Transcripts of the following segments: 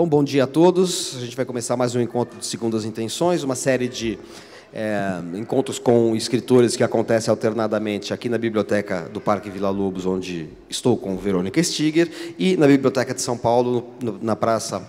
Então, bom dia a todos. A gente vai começar mais um encontro de Segundas Intenções, uma série de é, encontros com escritores que acontecem alternadamente aqui na biblioteca do Parque Vila Lobos, onde estou com Verônica Stiger, e na biblioteca de São Paulo, na Praça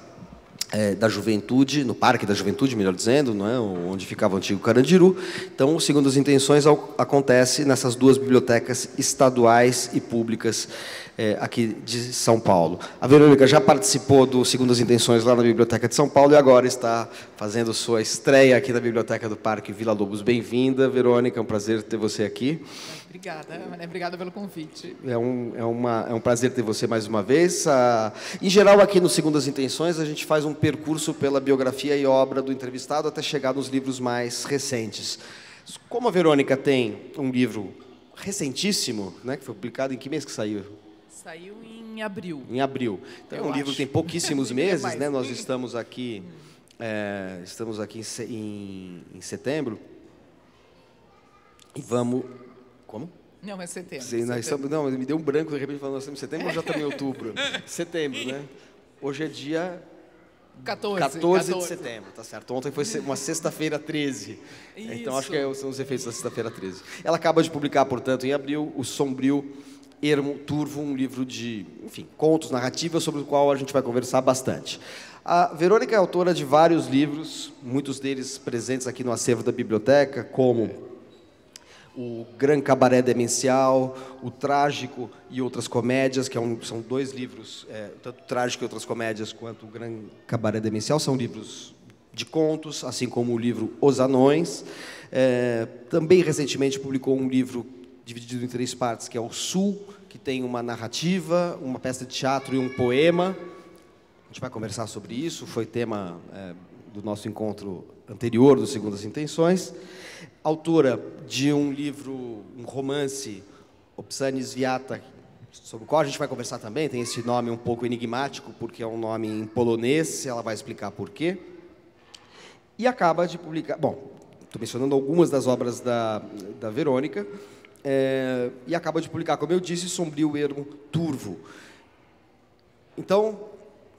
é, da juventude, no Parque da Juventude, melhor dizendo, não é? onde ficava o antigo Carandiru. Então, segundo as intenções, acontece nessas duas bibliotecas estaduais e públicas é, aqui de São Paulo. A Verônica já participou do Segundo as Intenções lá na Biblioteca de São Paulo e agora está fazendo sua estreia aqui na Biblioteca do Parque Vila Lobos. Bem-vinda, Verônica, é um prazer ter você aqui. Obrigada, Mané. Obrigada pelo convite. É um, é, uma, é um prazer ter você mais uma vez. Ah, em geral, aqui no Segundas Intenções, a gente faz um percurso pela biografia e obra do entrevistado até chegar nos livros mais recentes. Como a Verônica tem um livro recentíssimo, né, que foi publicado em que mês que saiu? Saiu em abril. Em abril. Então Eu é um acho. livro que tem pouquíssimos meses, é né? Nós estamos aqui, é, estamos aqui em, em setembro. E vamos como? Não, mas setembro. Sim, setembro. Estamos, não, me deu um branco de repente falando, nós assim, setembro ou já estamos tá em outubro? setembro, né? Hoje é dia 14, 14, 14, de setembro, tá certo? Ontem foi uma sexta-feira 13. Isso. Então acho que é são os efeitos da sexta-feira 13. Ela acaba de publicar, portanto, em abril, o Sombrio Ermo Turvo, um livro de, enfim, contos, narrativas, sobre o qual a gente vai conversar bastante. A Verônica é autora de vários livros, muitos deles presentes aqui no acervo da biblioteca, como o Gran Cabaré Demencial, o Trágico e Outras Comédias, que é um, são dois livros, é, tanto Trágico e Outras Comédias quanto o Gran Cabaré Demencial, são livros de contos, assim como o livro Os Anões. É, também recentemente publicou um livro dividido em três partes, que é o Sul, que tem uma narrativa, uma peça de teatro e um poema. A gente vai conversar sobre isso, foi tema é, do nosso encontro anterior do Segundas Intenções autora de um livro, um romance, Opsanis Viata, sobre o qual a gente vai conversar também, tem esse nome um pouco enigmático, porque é um nome em polonês, ela vai explicar por quê. E acaba de publicar, bom, estou mencionando algumas das obras da, da Verônica, é, e acaba de publicar, como eu disse, Sombrio Ermo Turvo. Então,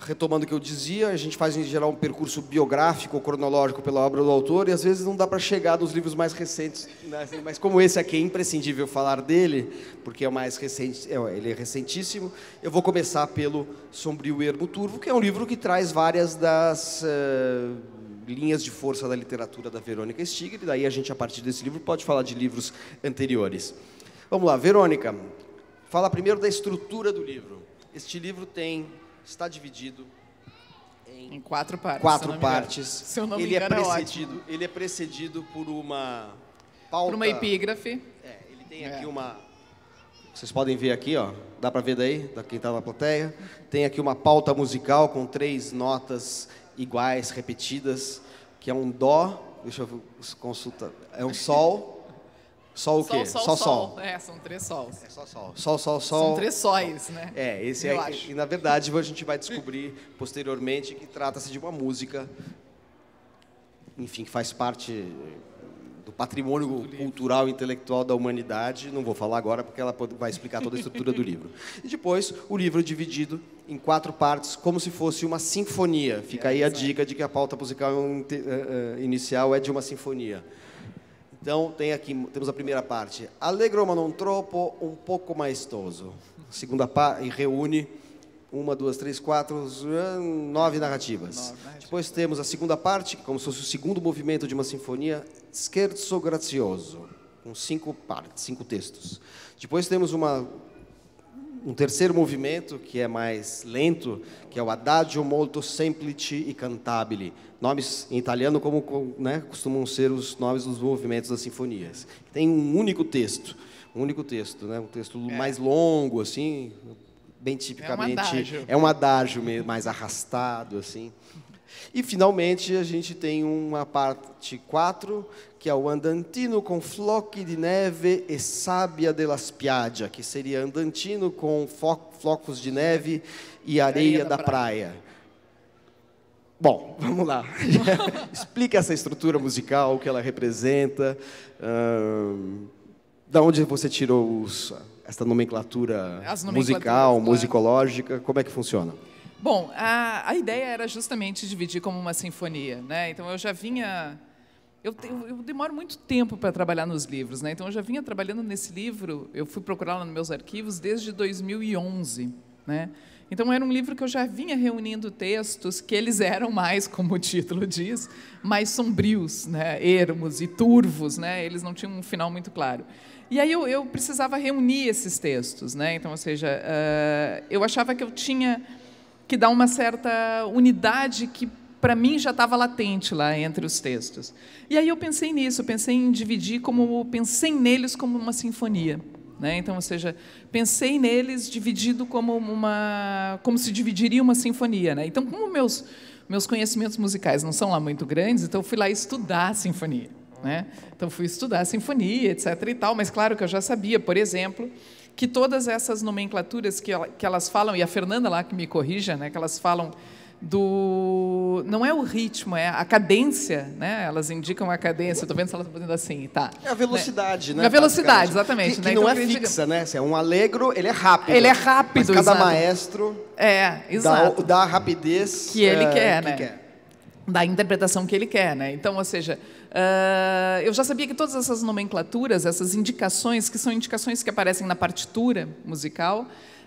retomando o que eu dizia, a gente faz em geral um percurso biográfico, cronológico pela obra do autor e às vezes não dá para chegar dos livros mais recentes, né? mas como esse aqui é imprescindível falar dele, porque é o mais recente, é, ele é recentíssimo, eu vou começar pelo Sombrio Ermo Turvo, que é um livro que traz várias das uh, linhas de força da literatura da Verônica Stigler. e daí a gente a partir desse livro pode falar de livros anteriores. Vamos lá, Verônica, fala primeiro da estrutura do livro. Este livro tem está dividido em, em quatro partes. Quatro partes. ele é, é precedido, é Ele é precedido por uma pauta. Por uma epígrafe. É, ele tem é. aqui uma. Vocês podem ver aqui, ó. Dá para ver daí, da quem está na plateia. Tem aqui uma pauta musical com três notas iguais, repetidas, que é um dó. Deixa eu consultar. É um sol. Sol o quê? Sol, sol, sol, sol. É, são três sols. É só sol. Sol, sol, sol. São três sóis, né? É, esse é Eu é. Acho. E na verdade a gente vai descobrir posteriormente que trata-se de uma música, enfim, que faz parte do patrimônio do cultural e intelectual da humanidade. Não vou falar agora porque ela vai explicar toda a estrutura do livro. E depois, o livro é dividido em quatro partes, como se fosse uma sinfonia. Fica aí a dica de que a pauta musical é eh, eh, inicial é de uma sinfonia. Então, tem aqui, temos a primeira parte. Allegro, ma non troppo, um pouco maestoso. A segunda parte, reúne uma, duas, três, quatro, hum, nove narrativas. Depois temos a segunda parte, como se fosse o segundo movimento de uma sinfonia, Scherzo Grazioso, com cinco partes, cinco textos. Depois temos uma um terceiro movimento que é mais lento, que é o Adagio molto semplice e cantabile, nomes em italiano como né, costumam ser os nomes dos movimentos das sinfonias. Tem um único texto, um único texto, né, um texto é. mais longo assim, bem tipicamente é um adagio é um mais arrastado assim. E finalmente a gente tem uma parte 4, que é o andantino com floque de neve e sábia de las spiaggia, que seria andantino com flo flocos de neve e areia, areia da, da, praia. praia. Bom, vamos lá. Explica essa estrutura musical, o que ela representa, hum, da onde você tirou os, essa nomenclatura musical, musicológica, como é que funciona? Bom, a, a ideia era justamente dividir como uma sinfonia, né? Então eu já vinha eu, eu, eu, demoro muito tempo para trabalhar nos livros, né? Então eu já vinha trabalhando nesse livro, eu fui procurá-lo nos meus arquivos desde 2011, né? Então era um livro que eu já vinha reunindo textos que eles eram mais, como o título diz, mais sombrios, né? Ermos e turvos, né? Eles não tinham um final muito claro. E aí eu, eu precisava reunir esses textos, né? Então, ou seja, uh, eu achava que eu tinha que dá uma certa unidade que para mim já estava latente lá entre os textos. E aí eu pensei nisso, pensei em dividir como pensei neles como uma sinfonia, né? Então, ou seja, pensei neles dividido como uma como se dividiria uma sinfonia, né? Então, como meus meus conhecimentos musicais não são lá muito grandes, então eu fui lá estudar a sinfonia, né? Então fui estudar a sinfonia, etc e tal, mas claro que eu já sabia, por exemplo, que todas essas nomenclaturas que, ela, que elas falam, e a Fernanda lá que me corrija, né, que elas falam do não é o ritmo, é a cadência, né? Elas indicam a cadência. Estou vendo se elas estão fazendo assim, tá? É a velocidade, né? né? A velocidade, exatamente. Que, que né? não então, é fixa, né? Se é um alegro, ele é rápido. Ele é rápido. Mas cada exato. maestro é exato. Dá, dá a rapidez que ele é, quer, que né? Quer. Da interpretação que ele quer, né? Então, ou seja, Uh, eu já sabia que todas essas nomenclaturas, essas indicações, que são indicações que aparecem na partitura musical,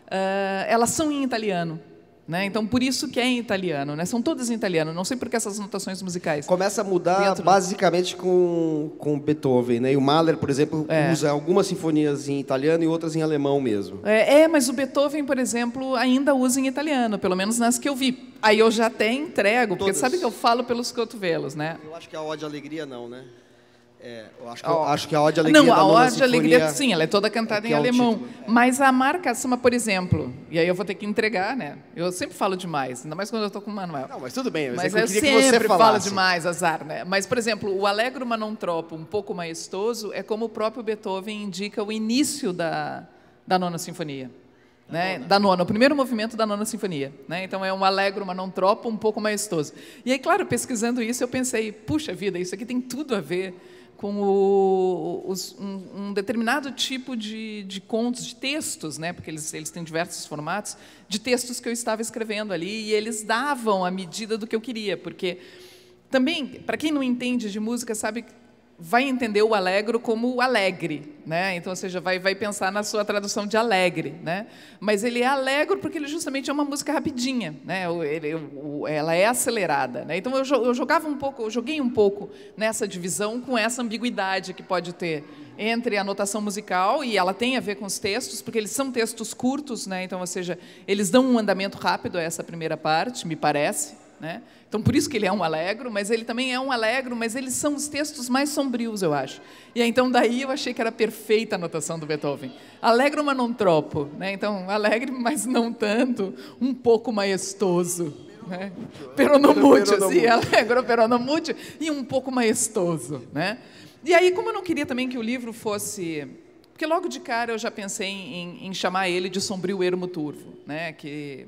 uh, elas são em italiano. Né? Então, por isso que é em italiano. Né? São todas em italiano. Não sei por que essas notações musicais. Começa a mudar dentro... basicamente com, com Beethoven. Né? E o Mahler, por exemplo, é. usa algumas sinfonias em italiano e outras em alemão mesmo. É, é, mas o Beethoven, por exemplo, ainda usa em italiano, pelo menos nas que eu vi. Aí eu já até entrego, porque sabe que eu falo pelos cotovelos. Né? Eu acho que a ódio de Alegria não, né? É, eu acho, que, oh. acho que a Ode Alegria. Não, a Ode Alegria, sim, ela é toda cantada é em é alemão. Mas a marcação, por exemplo, e aí eu vou ter que entregar, né? Eu sempre falo demais, ainda mais quando eu estou com o Manuel. Não, mas tudo bem, mas, é mas eu, eu sempre falo demais, azar, né? Mas, por exemplo, o Alegro Manon Tropo, um pouco maestoso, é como o próprio Beethoven indica o início da, da Nona Sinfonia. Da, né? nona. da nona, o primeiro movimento da nona sinfonia. Né? Então é um alegro, mas não tropo, um pouco maestoso. E aí, claro, pesquisando isso, eu pensei, puxa vida, isso aqui tem tudo a ver com o, os, um, um, determinado tipo de, de, contos, de textos, né? porque eles, eles têm diversos formatos, de textos que eu estava escrevendo ali, e eles davam a medida do que eu queria, porque também, para quem não entende de música, sabe vai entender o alegro como alegre, né? Então, ou seja, vai, vai pensar na sua tradução de alegre, né? Mas ele é alegro porque ele justamente é uma música rapidinha, né? Ele, ela é acelerada, né? Então eu, eu jogava um pouco, eu joguei um pouco nessa divisão com essa ambiguidade que pode ter entre a notação musical e ela tem a ver com os textos, porque eles são textos curtos, né? Então, ou seja, eles dão um andamento rápido a essa primeira parte, me parece. Né? Então, por isso que ele é um alegro, mas ele também é um alegro, mas eles são os textos mais sombrios, eu acho. E então, daí eu achei que era perfeita a anotação do Beethoven. Alegro, mas não tropo. Né? Então, alegre, mas não tanto, um pouco maestoso. Né? Peronomútil, sim, alegro, peronomútil, e um pouco maestoso. Né? E aí, como eu não queria também que o livro fosse porque logo de cara eu já pensei em, em chamar ele de sombrio ermo turvo, né? Que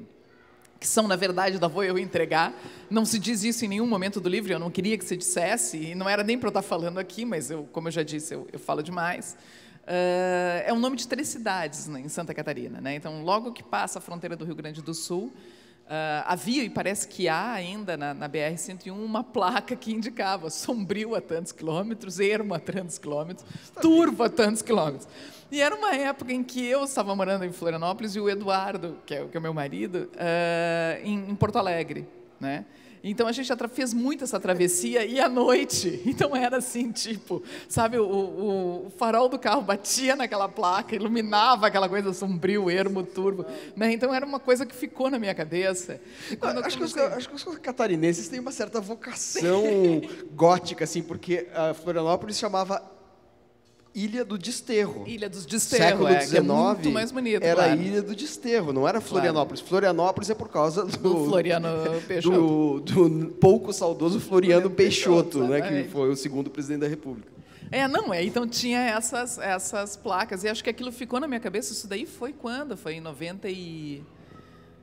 que são, na verdade, da Vou Eu Entregar. Não se diz isso em nenhum momento do livro, eu não queria que se dissesse, e não era nem para eu estar tá falando aqui, mas, eu, como eu já disse, eu, eu falo demais. Uh, é o um nome de três cidades né, em Santa Catarina. Né? Então, logo que passa a fronteira do Rio Grande do Sul, Uh, havia, e parece que há ainda na, na BR-101, uma placa que indicava sombrio a tantos quilômetros, ermo a tantos quilômetros, turvo a tantos quilômetros. E era uma época em que eu estava morando em Florianópolis e o Eduardo, que é, que é o meu marido, uh, em, em Porto Alegre. Né? Então a gente fez muito essa travessia e à noite. Então era assim, tipo, sabe, o, o, o farol do carro batia naquela placa, iluminava aquela coisa sombrio, ermo, turbo. Né? Então era uma coisa que ficou na minha cabeça. Quando acho, comecei... que os, acho que os catarinenses têm uma certa vocação gótica, assim, porque a ah, Florianópolis chamava Ilha do Desterro. Ilha dos Desterros, século XIX, é, é muito mais bonito. Era claro. Ilha do Desterro, não era Florianópolis. Claro. Florianópolis é por causa do, do Floriano Peixoto, do, do pouco saudoso Floriano, Floriano Peixoto, Peixoto né, que foi o segundo presidente da República. É, não, é, então tinha essas essas placas e acho que aquilo ficou na minha cabeça. Isso daí foi quando? Foi em 90 e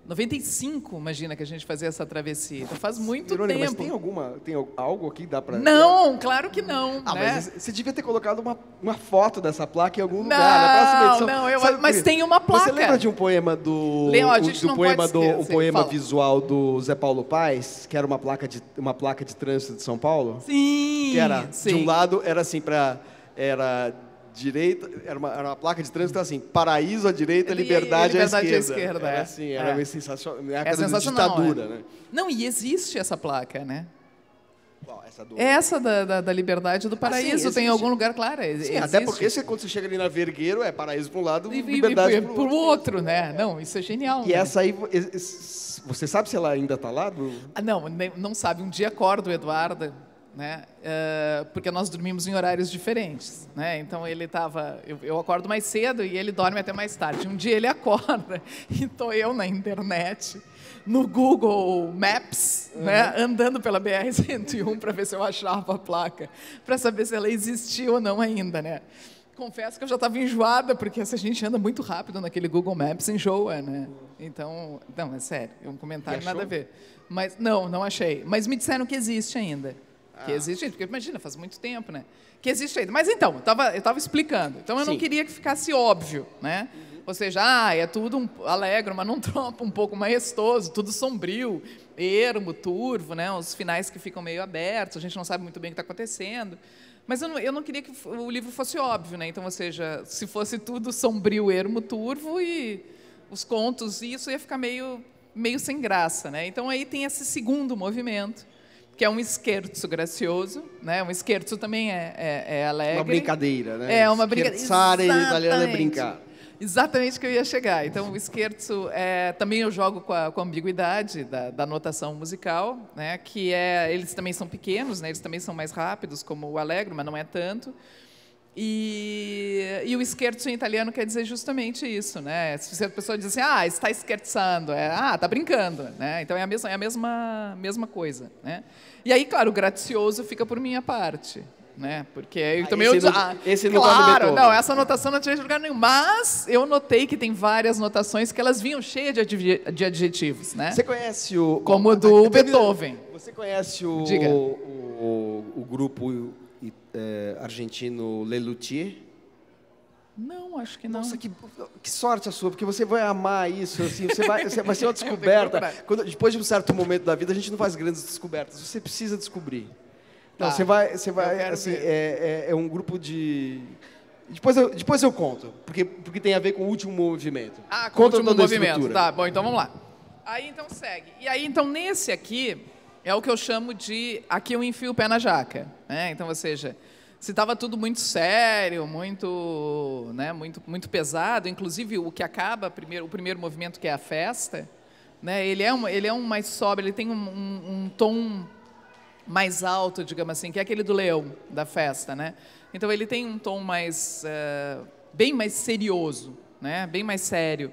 95, imagina que a gente fazia essa travessia. Então faz muito tempo. Mas tem alguma, tem algo aqui dá para Não, claro que não. Ah, né? mas você devia ter colocado uma, uma foto dessa placa em algum não, lugar. Na próxima edição, não, eu, sabe, mas tem uma placa. Você lembra de um poema do Leon, a gente o, do não poema do esquecer, poema fala. visual do Zé Paulo Paes, que era uma placa de uma placa de trânsito de São Paulo? Sim. Que era sim. de um lado era assim para era direita, era uma, era uma placa de trânsito então, assim, paraíso à direita, e, liberdade, e, é liberdade à esquerda. À esquerda era, é. assim, era é. sensacional, era é sensacional, é. ditadura, né? Não, e existe essa placa, né? essa, do... É essa da, da, da, liberdade do ah, paraíso, tem algum lugar, claro. Sim, até porque você, quando você chega ali na Vergueiro, é paraíso para um lado e, liberdade para o outro. outro. né? Não, isso é genial. E né? essa aí, você sabe se ela ainda está lá? Do... Ah, não, não sabe. Um dia acordo Eduardo né? Uh, porque nós dormimos em horários diferentes, né? Então ele estava, eu, eu, acordo mais cedo e ele dorme até mais tarde. Um dia ele acorda e tô eu na internet, no Google Maps, né? uhum. né? Andando pela BR 101 para ver se eu achava a placa, para saber se ela existia ou não ainda, né? Confesso que eu já estava enjoada, porque se a gente anda muito rápido naquele Google Maps, enjoa, né? Então, não, é sério, é um comentário nada a ver. Mas, não, não achei. Mas me disseram que existe ainda. Ah. Que existe ainda, porque imagina, faz muito tempo, né? Que existe ainda. Mas então, eu estava explicando. Então eu Sim. não queria que ficasse óbvio, né? Uhum. Ou seja, ah, é tudo um, alegre, mas não trompa, um pouco maestoso, tudo sombrio, ermo, turvo, né? Os finais que ficam meio abertos, a gente não sabe muito bem o que está acontecendo. Mas eu não, eu não, queria que o livro fosse óbvio, né? Então, ou seja, se fosse tudo sombrio, ermo, turvo e os contos, isso ia ficar meio, meio sem graça, né? Então aí tem esse segundo movimento, que é um esquerzo gracioso, né? Um esquerzo também é, é, é alegre. Uma brincadeira, né? É uma brincadeira. Scherzare em italiano é brincar. Exatamente que eu ia chegar. Então, o scherzo é, também eu jogo com a, com a ambiguidade da, da, notação musical, né? que é, eles também são pequenos, né? eles também são mais rápidos, como o alegro, mas não é tanto. E, e, o scherzo em italiano quer dizer justamente isso, né? Se a pessoa diz assim, ah, está scherzando, é, ah, está brincando, né? Então é a mesma, é a mesma, mesma coisa, né? E aí, claro, o gracioso fica por minha parte, né? Porque eu ah, também esse eu, no, ah, esse tá claro, não, essa anotação não tinha lugar nenhum, mas eu notei que tem várias notações que elas vinham cheias de, de adjetivos, né? Você conhece o como o do Beethoven? Você conhece o, o, o, o grupo é, argentino Lelutier? Não, acho que não. Nossa, que, que, sorte a sua, porque você vai amar isso, assim, você vai, você vai ser uma é descoberta. É Quando, depois de um certo momento da vida, a gente não faz grandes descobertas, você precisa descobrir. Tá. Não, você vai, você vai, assim, é, é, é, um grupo de... Depois eu, depois eu conto, porque, porque tem a ver com o último movimento. Ah, com Conta o último movimento, estrutura. tá, bom, então vamos lá. Aí então segue. E aí então nesse aqui, é o que eu chamo de aqui eu enfio o pé na jaca. Né? Então, ou seja, se estava tudo muito sério, muito, né, muito, muito pesado, inclusive o que acaba primeiro, o primeiro movimento que é a festa, né, ele é um, ele é um mais sóbrio, ele tem um, um, um tom mais alto, digamos assim, que é aquele do leão da festa, né? Então ele tem um tom mais uh, bem mais serioso, né? Bem mais sério.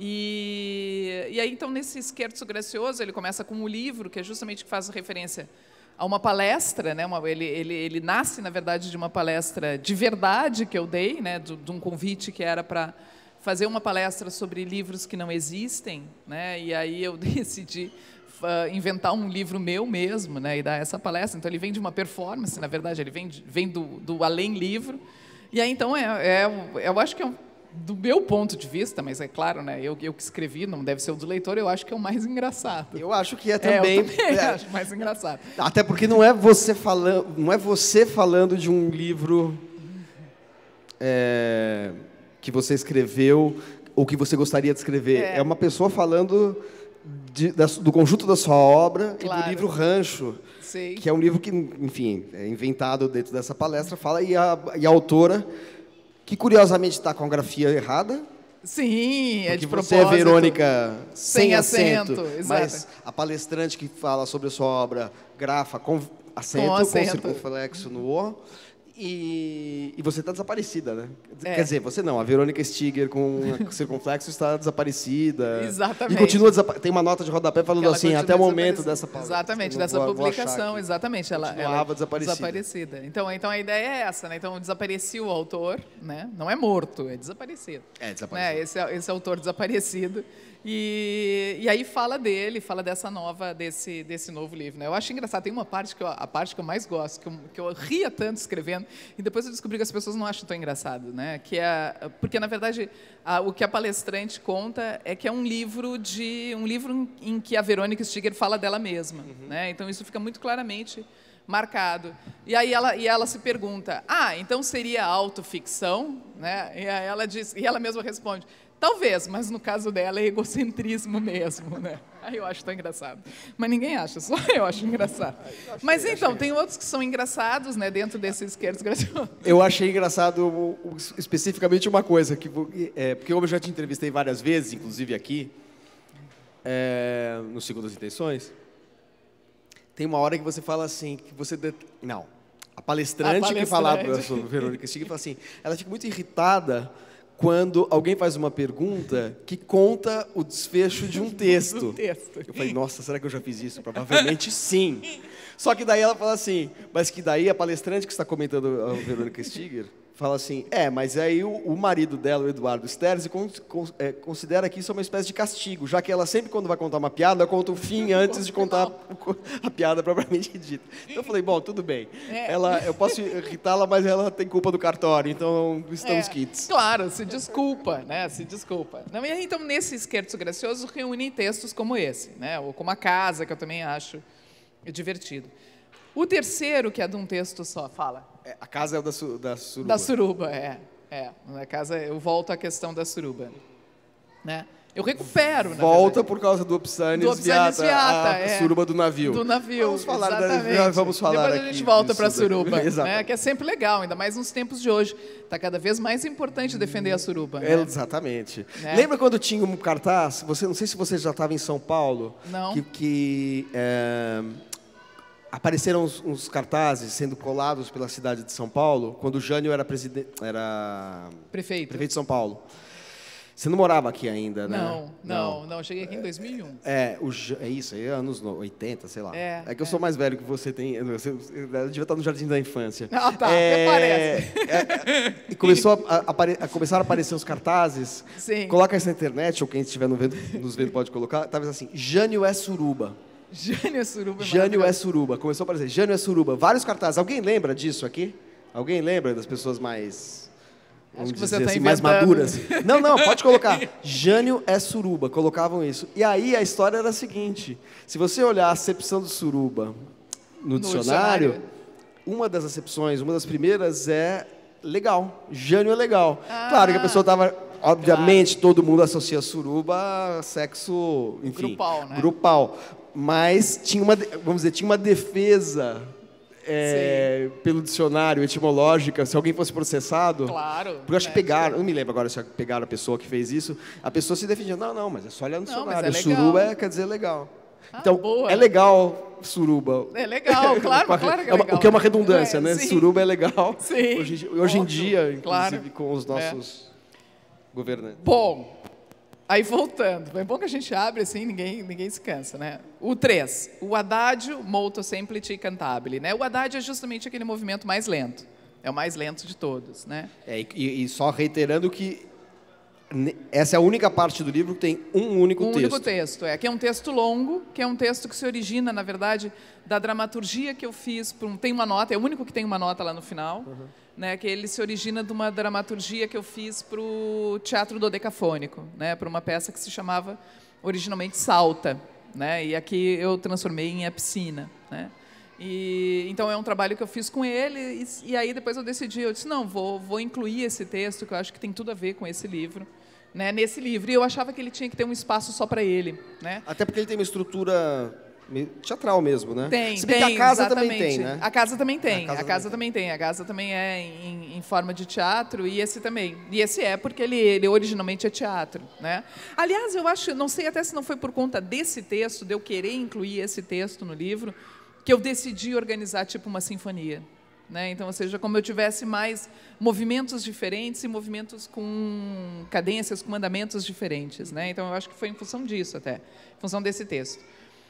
E, e aí, então, nesse Esquerdo Gracioso, ele começa com um livro, que é justamente que faz referência a uma palestra, né? Uma, ele, ele, ele nasce, na verdade, de uma palestra de verdade que eu dei, né? de, de um convite que era para fazer uma palestra sobre livros que não existem, né? e aí eu decidi uh, inventar um livro meu mesmo né? e dar essa palestra. Então, ele vem de uma performance, na verdade, ele vem, de, vem do, do além-livro. E aí, então, é, é, é, eu acho que é um do meu ponto de vista, mas é claro, né? Eu, eu que escrevi, não deve ser o do leitor, eu acho que é o mais engraçado. Eu acho que é também. É, eu também é. acho mais engraçado. Até porque não é você falando, não é você falando de um livro é, que você escreveu ou que você gostaria de escrever. É, é uma pessoa falando de, da, do conjunto da sua obra claro. e do livro Rancho, Sei. que é um livro que, enfim, é inventado dentro dessa palestra, fala e a, e a autora que curiosamente está com a grafia errada. Sim, é de propósito. Você é Verônica sem, sem acento, acento mas a palestrante que fala sobre a sua obra grafa com acento, com, acento. com circunflexo no O. E, e você está desaparecida, né? É. Quer dizer, você não, a Verônica Stiger com circunflexo está desaparecida. Exatamente. E continua Tem uma nota de rodapé falando assim, até o momento dessa Exatamente, vou, dessa publicação, exatamente. Ela estava desaparecida. desaparecida. Então, então a ideia é essa, né? Então desapareceu o autor, né? Não é morto, é desaparecido. É, desaparecido. Né? Esse, é, esse autor desaparecido. E, e aí fala dele, fala dessa nova, desse, desse novo livro. Né? Eu acho engraçado, tem uma parte que eu, a parte que eu mais gosto, que eu, que eu ria tanto escrevendo, e depois eu descobri que as pessoas não acham tão engraçado, né? Que é, porque na verdade a, o que a palestrante conta é que é um livro de um livro em, que a Verônica Stigler fala dela mesma, uhum. né? Então isso fica muito claramente marcado. E aí ela, e ela se pergunta: "Ah, então seria autoficção?", né? E ela diz, e ela mesma responde: Talvez, mas no caso dela é egocentrismo mesmo, né? Aí eu acho tão engraçado. Mas ninguém acha, só eu acho engraçado. Ah, mas então, tem outros que são engraçados, né, dentro desses esquerdos desgraçado. Eu achei engraçado especificamente uma coisa, que, é, porque eu já te entrevistei várias vezes, inclusive aqui, é, no Ciclo das Intenções. Tem uma hora que você fala assim, que você... Det... Não, a palestrante, a palestrante. que falava a Verônica Stig, fala assim, ela fica muito irritada quando alguém faz uma pergunta que conta o desfecho de um texto. Eu falei, nossa, será que eu já fiz isso? Provavelmente sim. Só que daí ela fala assim, mas que daí a palestrante que está comentando a Verônica Stiger fala assim: é, mas aí o, o marido dela, o Eduardo Sterzi, con, con, é, considera que isso é uma espécie de castigo, já que ela sempre, quando vai contar uma piada, conta o fim antes de contar a, a piada propriamente dita. Então eu falei: bom, tudo bem. É. Ela, eu posso irritá-la, mas ela tem culpa do cartório, então estamos é. kits. Claro, se desculpa, né? Se desculpa. Não, então, nesse esquerdo gracioso reúnem textos como esse, né? Ou como A Casa, que eu também acho divertido. O terceiro, que é de um texto só, fala. É, a casa é o da, su, da suruba. Da suruba, é. é. Na casa, eu volto à questão da suruba. Né? Eu recupero, Volta por causa do Obsânia Viata, viata a é. suruba do navio. Do navio, vamos falar exatamente. Da, vamos falar Depois a gente volta para a suruba, né? que é sempre legal, ainda mais nos tempos de hoje. Está cada vez mais importante defender a suruba. Né? exatamente. Né? Lembra quando tinha um cartaz, você, não sei se você já estava em São Paulo, não. que, que é apareceram uns, uns, cartazes sendo colados pela cidade de São Paulo quando o Jânio era, era prefeito. prefeito de São Paulo. Você não morava aqui ainda, né? Não, não, não. não. Cheguei aqui em 2001. É, o, é isso, aí é anos 80, sei lá. É, é que eu é. sou mais velho que você tem. Você, devia estar no jardim da infância. Ah, tá, que é, parece. É, é começou a, a, a, começaram a aparecer os cartazes. Sim. Coloca isso na internet, ou quem estiver no vendo, nos vendo pode colocar. Talvez assim, Jânio é suruba. Jânio é suruba. É Jânio é suruba. Começou a aparecer. Jânio é suruba. Vários cartazes. Alguém lembra disso aqui? Alguém lembra das pessoas mais. Acho que você tá assim, mais maduras. Não, não, pode colocar. Jânio é suruba. Colocavam isso. E aí a história era a seguinte: se você olhar a acepção do suruba no, no dicionário, dicionário, uma das acepções, uma das primeiras é legal. Jânio é legal. Ah. Claro que a pessoa estava obviamente claro. todo mundo associa suruba a sexo, enfim, grupal, né? grupal mas tinha uma, vamos dizer, tinha uma defesa é, pelo dicionário etimológica, se alguém fosse processado. Claro. Porque eu acho é, que né, pegaram, eu não me lembro agora se pegaram a pessoa que fez isso, a pessoa se defendia, não, não, mas é só olhar no dicionário, é suruba é, quer dizer é legal. Ah, então, boa. é legal suruba. É legal, claro, claro que é legal. É o que é uma redundância, né? Sim. Suruba é legal. Sim. Hoje, hoje em dia, inclusive, claro. com os nossos governantes. Bom, Aí voltando, é bom que a gente abre assim, ninguém, ninguém se cansa, né? O 3, o adagio molto semplice cantabile, né? O adagio é justamente aquele movimento mais lento, é o mais lento de todos, né? É, e, e, só reiterando que essa é a única parte do livro que tem um único um texto. Um único texto, é. Que é um texto longo, que é um texto que se origina, na verdade, da dramaturgia que eu fiz. Um, tem uma nota, é o único que tem uma nota lá no final. Uhum né, que ele se origina de uma dramaturgia que eu fiz para o Teatro Dodecafônico, né, para uma peça que se chamava originalmente Salta, né, e aqui eu transformei em A Piscina. Né. E, então é um trabalho que eu fiz com ele, e, e, aí depois eu decidi, eu disse, não, vou, vou incluir esse texto, que eu acho que tem tudo a ver com esse livro. Né, nesse livro, e eu achava que ele tinha que ter um espaço só para ele. Né? Até porque ele tem uma estrutura teatral mesmo, né? Tem, Se bem tem, que a casa exatamente. também tem, né? A casa também tem, a casa, a casa também, tem. tem. A casa também é em, em, forma de teatro e esse também. E esse é porque ele, ele originalmente é teatro, né? Aliás, eu acho, não sei até se não foi por conta desse texto, de eu querer incluir esse texto no livro, que eu decidi organizar tipo uma sinfonia. Né? Então, ou seja, como eu tivesse mais movimentos diferentes e movimentos com cadências, com mandamentos diferentes. Né? Então, eu acho que foi em função disso até, em função desse texto.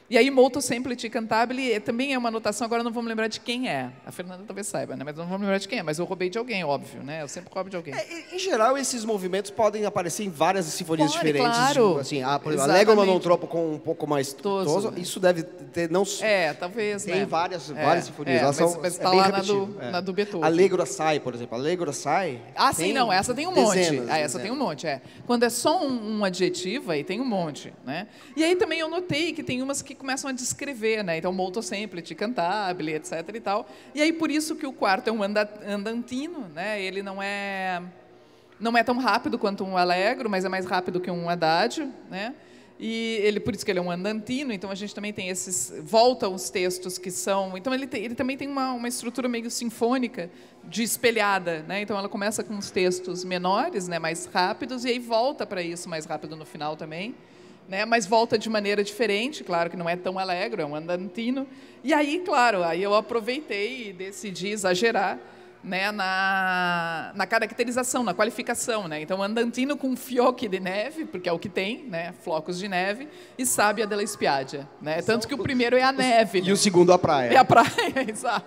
E aí, molto semplice cantabile eh, também é uma anotação, agora não vou me lembrar de quem é. A Fernanda talvez saiba, né? mas não vou me lembrar de quem é. Mas eu roubei de alguém, óbvio, né? Eu sempre roubo de alguém. É, em geral, esses movimentos podem aparecer em várias sinfonias Pode, diferentes. Claro. Assim, a, ah, por exemplo, a Lego é mandou com um pouco mais toso. toso. Né? Isso deve ter, não... É, talvez, Tem né? várias, é, várias sinfonias. É, mas, são, mas é tá lá na do, é. na do Beethoven. por exemplo. Alegro sai. Ah, sim, não. Essa tem um monte. Ah, essa tem um monte, é. Quando é só um, um adjetivo, aí tem um monte, né? E aí também eu notei que tem umas que começam a descrever, né? Então, molto semplice, cantabile, etc e tal. E aí, por isso que o quarto é um andantino, né? Ele não é não é tão rápido quanto um alegro, mas é mais rápido que um adágio, né? E ele, por isso que ele é um andantino, então a gente também tem esses. Volta os textos que são. Então ele, tem, ele também tem uma, uma estrutura meio sinfônica, de espelhada. Né? Então ela começa com os textos menores, né, mais rápidos, e aí volta para isso mais rápido no final também né? Mas volta de maneira diferente, claro que não é tão alegre, é um andantino. E aí, claro, aí eu aproveitei e decidi exagerar né, na, na caracterização, na qualificação. Né? Então, andantino com fioque de neve, porque é o que tem, né, flocos de neve, e sábia della espiadia, Né? Tanto que o primeiro é a neve. E né? o segundo a praia. É a praia, exato.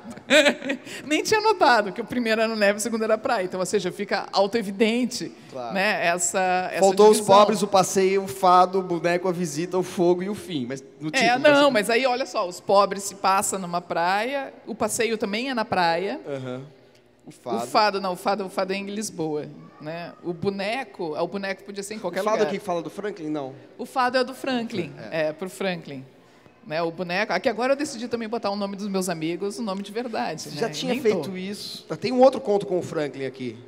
Nem tinha notado que o primeiro era a neve, o segundo era a praia. Então, ou seja, fica auto-evidente claro. né, essa, essa Faltou divisão. os pobres, o passeio, o fado, o boneco, a visita, o fogo e o fim. Mas, no é, título, é, não, mas... mas aí, olha só, os pobres se passam numa praia, o passeio também é na praia. Uhum o fado. o fado. não, o fado, o fado é em Lisboa. Né? O boneco, é, o boneco podia ser em qualquer lugar. O fado lugar. fala do Franklin, não? O fado é do Franklin, é, é pro Franklin. Né, o boneco. Aqui agora eu decidi também botar o nome dos meus amigos, o nome de verdade. Você né? já tinha Nem feito tô. isso. Tem um outro conto com o Franklin aqui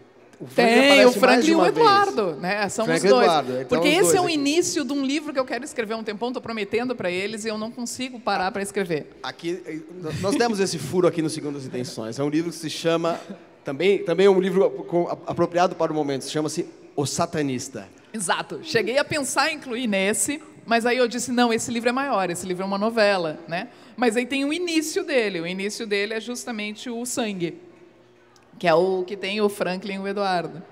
o Tem, o Franklin e o Eduardo, né? São Frank os dois. Eduardo, então Porque os esse é o aqui. início de um livro que eu quero escrever há um tempão, estou prometendo para eles e eu não consigo parar para escrever. Aqui, eh, nós demos esse furo aqui no as Intenções. É um livro que se chama, também, também é um livro apropriado para o momento, chama-se O Satanista. Exato. Cheguei a pensar em incluir nesse, mas aí eu disse, não, esse livro é maior, esse livro é uma novela, né? Mas aí tem o início dele, o início dele é justamente o sangue que é o que tem o Franklin e o Eduardo.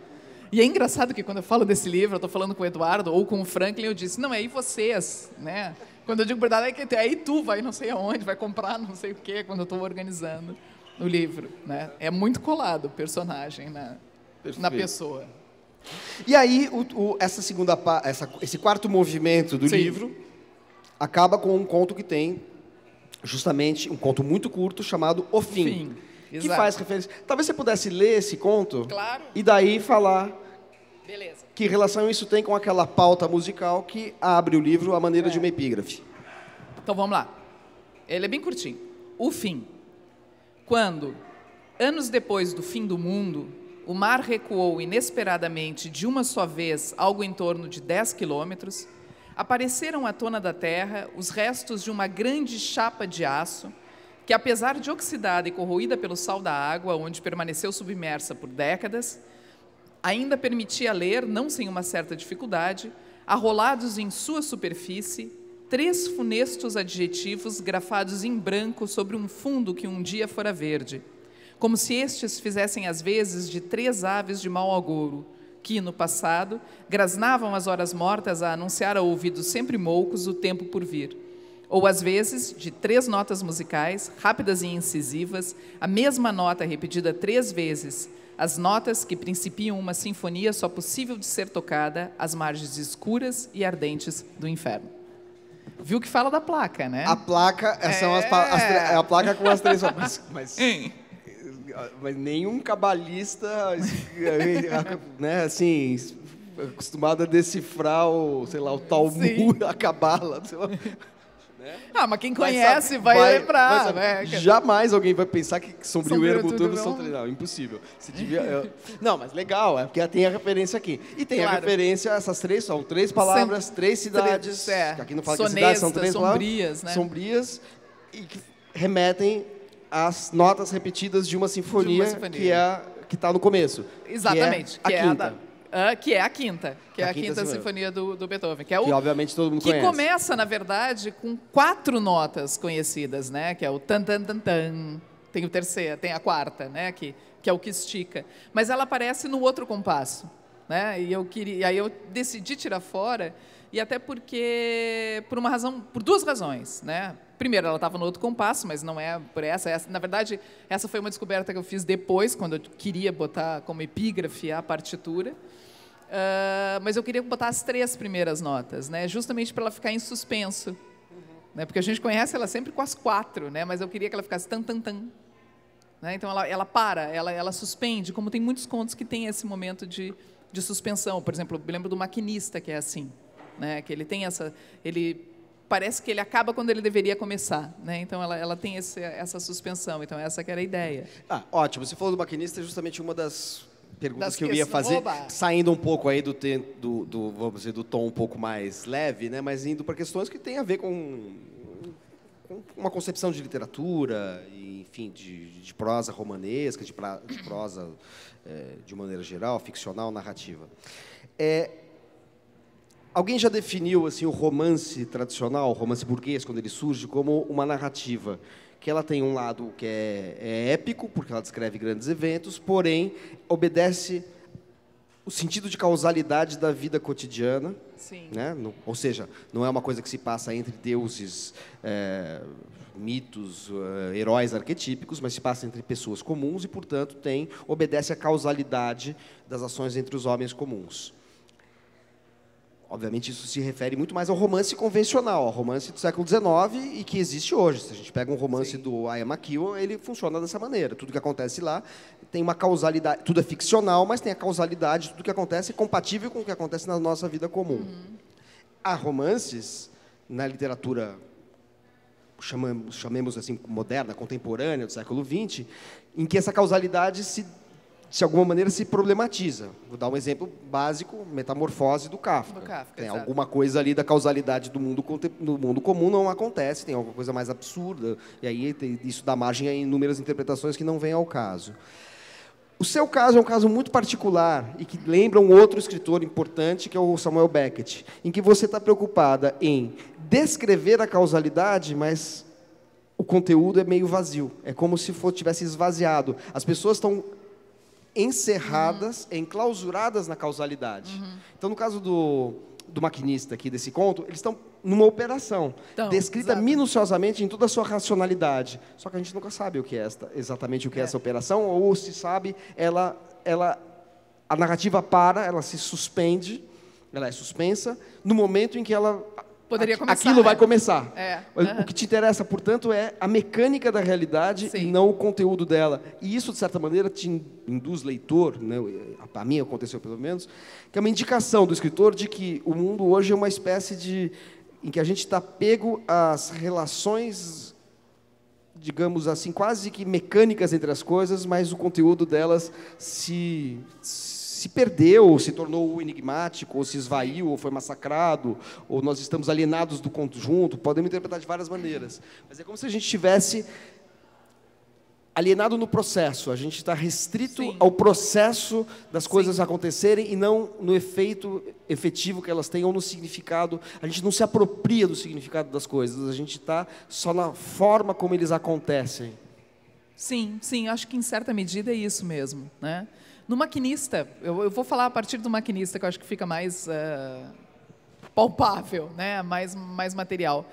E é engraçado que quando eu falo desse livro, eu estou falando com o Eduardo ou com o Franklin, eu disse, não, é aí vocês, né? Quando eu digo verdade, é que é aí tu vai não sei aonde, vai comprar não sei o quê, quando eu estou organizando o livro, né? É muito colado o personagem na, na pessoa. E aí, o, o, essa segunda essa, esse quarto movimento do Sim. livro acaba com um conto que tem justamente um conto muito curto chamado O Fim. O Fim que faz referência. Talvez você pudesse ler esse conto claro. e daí falar Beleza. que relação isso tem com aquela pauta musical que abre o livro à maneira é. de uma epígrafe. Então vamos lá. Ele é bem curtinho. O fim. Quando, anos depois do fim do mundo, o mar recuou inesperadamente de uma só vez algo em torno de 10 quilômetros, apareceram à tona da terra os restos de uma grande chapa de aço que, apesar de oxidada e corroída pelo sal da água, onde permaneceu submersa por décadas, ainda permitia ler, não sem uma certa dificuldade, arrolados em sua superfície, três funestos adjetivos grafados em branco sobre um fundo que um dia fora verde, como se estes fizessem as vezes de três aves de mau agouro, que, no passado, grasnavam as horas mortas a anunciar a ouvidos sempre moucos o tempo por vir. Ou às vezes, de três notas musicais, rápidas e incisivas, a mesma nota repetida três vezes. As notas que principiam uma sinfonia só possível de ser tocada às margens escuras e ardentes do inferno. Viu que fala da placa, né? A placa, é... são as, as é a placa com as três. mas, mas, mas nenhum cabalista, né, assim, acostumado a decifrar o, sei lá, o Talmud, Sim. a cabala. Né? Ah, mas quem conhece vai, vai lembrar. Vai né? Jamais alguém vai pensar que Sombrio, Sombrio e Arbutuba são não, impossível. Você devia, eu... Não, mas legal, é porque tem a referência aqui. E tem claro. a referência, essas três, são três palavras, Sem... três cidades. É. Aqui não fala Sonesta, que cidades, são três sombrias, palavras, né? Sombrias e que remetem às notas repetidas de uma sinfonia, de uma sinfonia. que é que está no começo. Exatamente. Que é a, que é a da, uh, que é a quinta, que é a é a quinta, quinta sinfonia do, do, Beethoven, que é o que obviamente todo mundo que conhece. começa na verdade com quatro notas conhecidas, né? Que é o tan tan tan tan, tem o terceiro, tem a quarta, né? Que que é o que estica, mas ela aparece no outro compasso, né? E eu queria, e aí eu decidi tirar fora e até porque por uma razão, por duas razões, né? Primeiro, ela estava no outro compasso, mas não é por essa. essa. Na verdade, essa foi uma descoberta que eu fiz depois, quando eu queria botar como epígrafe a partitura. Uh, mas eu queria botar as três primeiras notas, né? Justamente para ela ficar em suspenso. Uhum. Né? Porque a gente conhece ela sempre com as quatro, né? Mas eu queria que ela ficasse tan, tan, tan. Né? Então ela, ela para, ela, ela suspende, como tem muitos contos que tem esse momento de, de suspensão. Por exemplo, eu lembro do maquinista que é assim, né? Que ele tem essa, ele parece que ele acaba quando ele deveria começar, né? Então ela, ela tem esse, essa suspensão. Então essa que era a ideia. Ah, ótimo. Você falou do maquinista, é justamente uma das perguntas que eu ia fazer, saindo um pouco aí do, te, do, do, vamos dizer, do tom um pouco mais leve, né? mas indo para questões que têm a ver com, com uma concepção de literatura, enfim, de, de prosa romanesca, de, pra, de prosa, é, de maneira geral, ficcional, narrativa. É, alguém já definiu assim, o romance tradicional, o romance burguês, quando ele surge, como uma narrativa que ela tem um lado que é, é épico, porque ela descreve grandes eventos, porém obedece o sentido de causalidade da vida cotidiana. Sim. Né? ou seja, não é uma coisa que se passa entre deuses, é, mitos, é, heróis arquetípicos, mas se passa entre pessoas comuns e, portanto, tem obedece à causalidade das ações entre os homens comuns. Obviamente, isso se refere muito mais ao romance convencional, ao romance do século XIX e que existe hoje. Se a gente pega um romance Sim. do Aya McKeown, ele funciona dessa maneira. Tudo que acontece lá tem uma causalidade. Tudo é ficcional, mas tem a causalidade. Tudo que acontece é compatível com o que acontece na nossa vida comum. Uhum. Há romances na literatura, chamamos, chamemos assim, moderna, contemporânea, do século XX, em que essa causalidade se de alguma maneira se problematiza. Vou dar um exemplo básico, metamorfose do Kafka. Do Kafka tem exato. alguma coisa ali da causalidade do mundo, do mundo comum não acontece, tem alguma coisa mais absurda, e aí isso dá margem a inúmeras interpretações que não vêm ao caso. O seu caso é um caso muito particular e que lembra um outro escritor importante, que é o Samuel Beckett, em que você está preocupada em descrever a causalidade, mas o conteúdo é meio vazio. É como se for, tivesse esvaziado. As pessoas estão encerradas, uhum. enclausuradas na causalidade. Uhum. Então, no caso do, do maquinista aqui desse conto, eles estão numa operação, então, descrita minuciosamente em toda a sua racionalidade. Só que a gente nunca sabe o que é esta, exatamente o que é, é essa operação, ou se sabe, ela, ela, a narrativa para, ela se suspende, ela é suspensa, no momento em que ela Poderia começar. Aquilo vai né? começar. É. Uhum. O que te interessa, portanto, é a mecânica da realidade Sim. e não o conteúdo dela. E isso, de certa maneira, te induz leitor, né? a mim aconteceu pelo menos, que é uma indicação do escritor de que o mundo hoje é uma espécie de. em que a gente está pego às relações digamos assim, quase que mecânicas entre as coisas, mas o conteúdo delas se, se se perdeu, ou se tornou enigmático, ou se esvaiu, ou foi massacrado, ou nós estamos alienados do conjunto, podemos interpretar de várias maneiras. Mas é como se a gente tivesse alienado no processo, a gente está restrito Sim. ao processo das coisas Sim. acontecerem e não no efeito efetivo que elas têm ou no significado. A gente não se apropria do significado das coisas, a gente está só na forma como eles acontecem. Sim, sim, acho que em certa medida é isso mesmo, né? No maquinista, eu, eu, vou falar a partir do maquinista, que eu acho que fica mais uh, palpável, né? mais, mais material.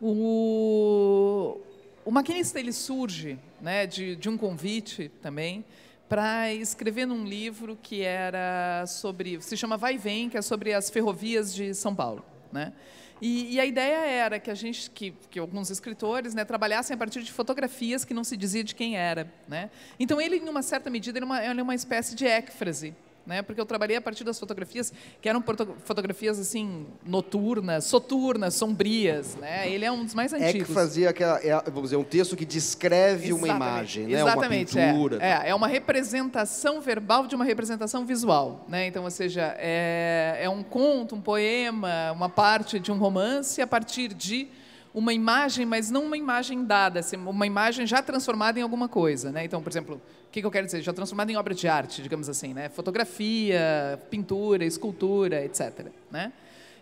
O, o maquinista ele surge né, de, de um convite também para escrever num livro que era sobre, se chama Vai e Vem, que é sobre as ferrovias de São Paulo. Né? E, e, a ideia era que a gente, que, que alguns escritores, né, trabalhassem a partir de fotografias que não se dizia de quem era, né? Então ele, em uma certa medida, era é uma, é uma espécie de écfrase né? Porque eu trabalhei a partir das fotografias que eram fotografias assim noturnas, soturnas, sombrias, né? Ele é um dos mais antigos. É que fazia aquela, é, vamos dizer, um texto que descreve Exatamente. uma imagem, né? Exatamente, uma é. pintura. É. é, é uma representação verbal de uma representação visual, né? Então, ou seja, é, é um conto, um poema, uma parte de um romance a partir de uma imagem, mas não uma imagem dada, assim, uma imagem já transformada em alguma coisa, né? Então, por exemplo, o que, que eu quero dizer? Já transformada em obra de arte, digamos assim, né? Fotografia, pintura, escultura, etc. Né?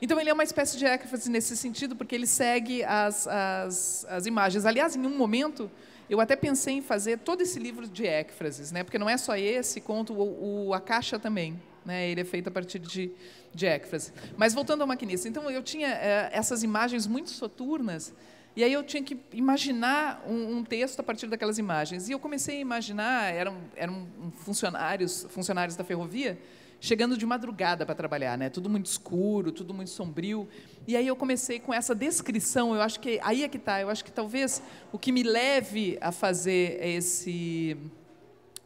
Então, ele é uma espécie de ênfase nesse sentido, porque ele segue as, as, as imagens. Aliás, em um momento, eu até pensei em fazer todo esse livro de écfrases, né? Porque não é só esse conto, o, o, a caixa também, né? Ele é feito a partir de de ênfrase. Mas voltando ao maquinista, então eu tinha é, essas imagens muito soturnas, e aí eu tinha que imaginar um, um, texto a partir daquelas imagens. E eu comecei a imaginar, eram, eram funcionários, funcionários da ferrovia, chegando de madrugada para trabalhar, né? Tudo muito escuro, tudo muito sombrio. E aí eu comecei com essa descrição. Eu acho que aí é que está. Eu acho que talvez o que me leve a fazer esse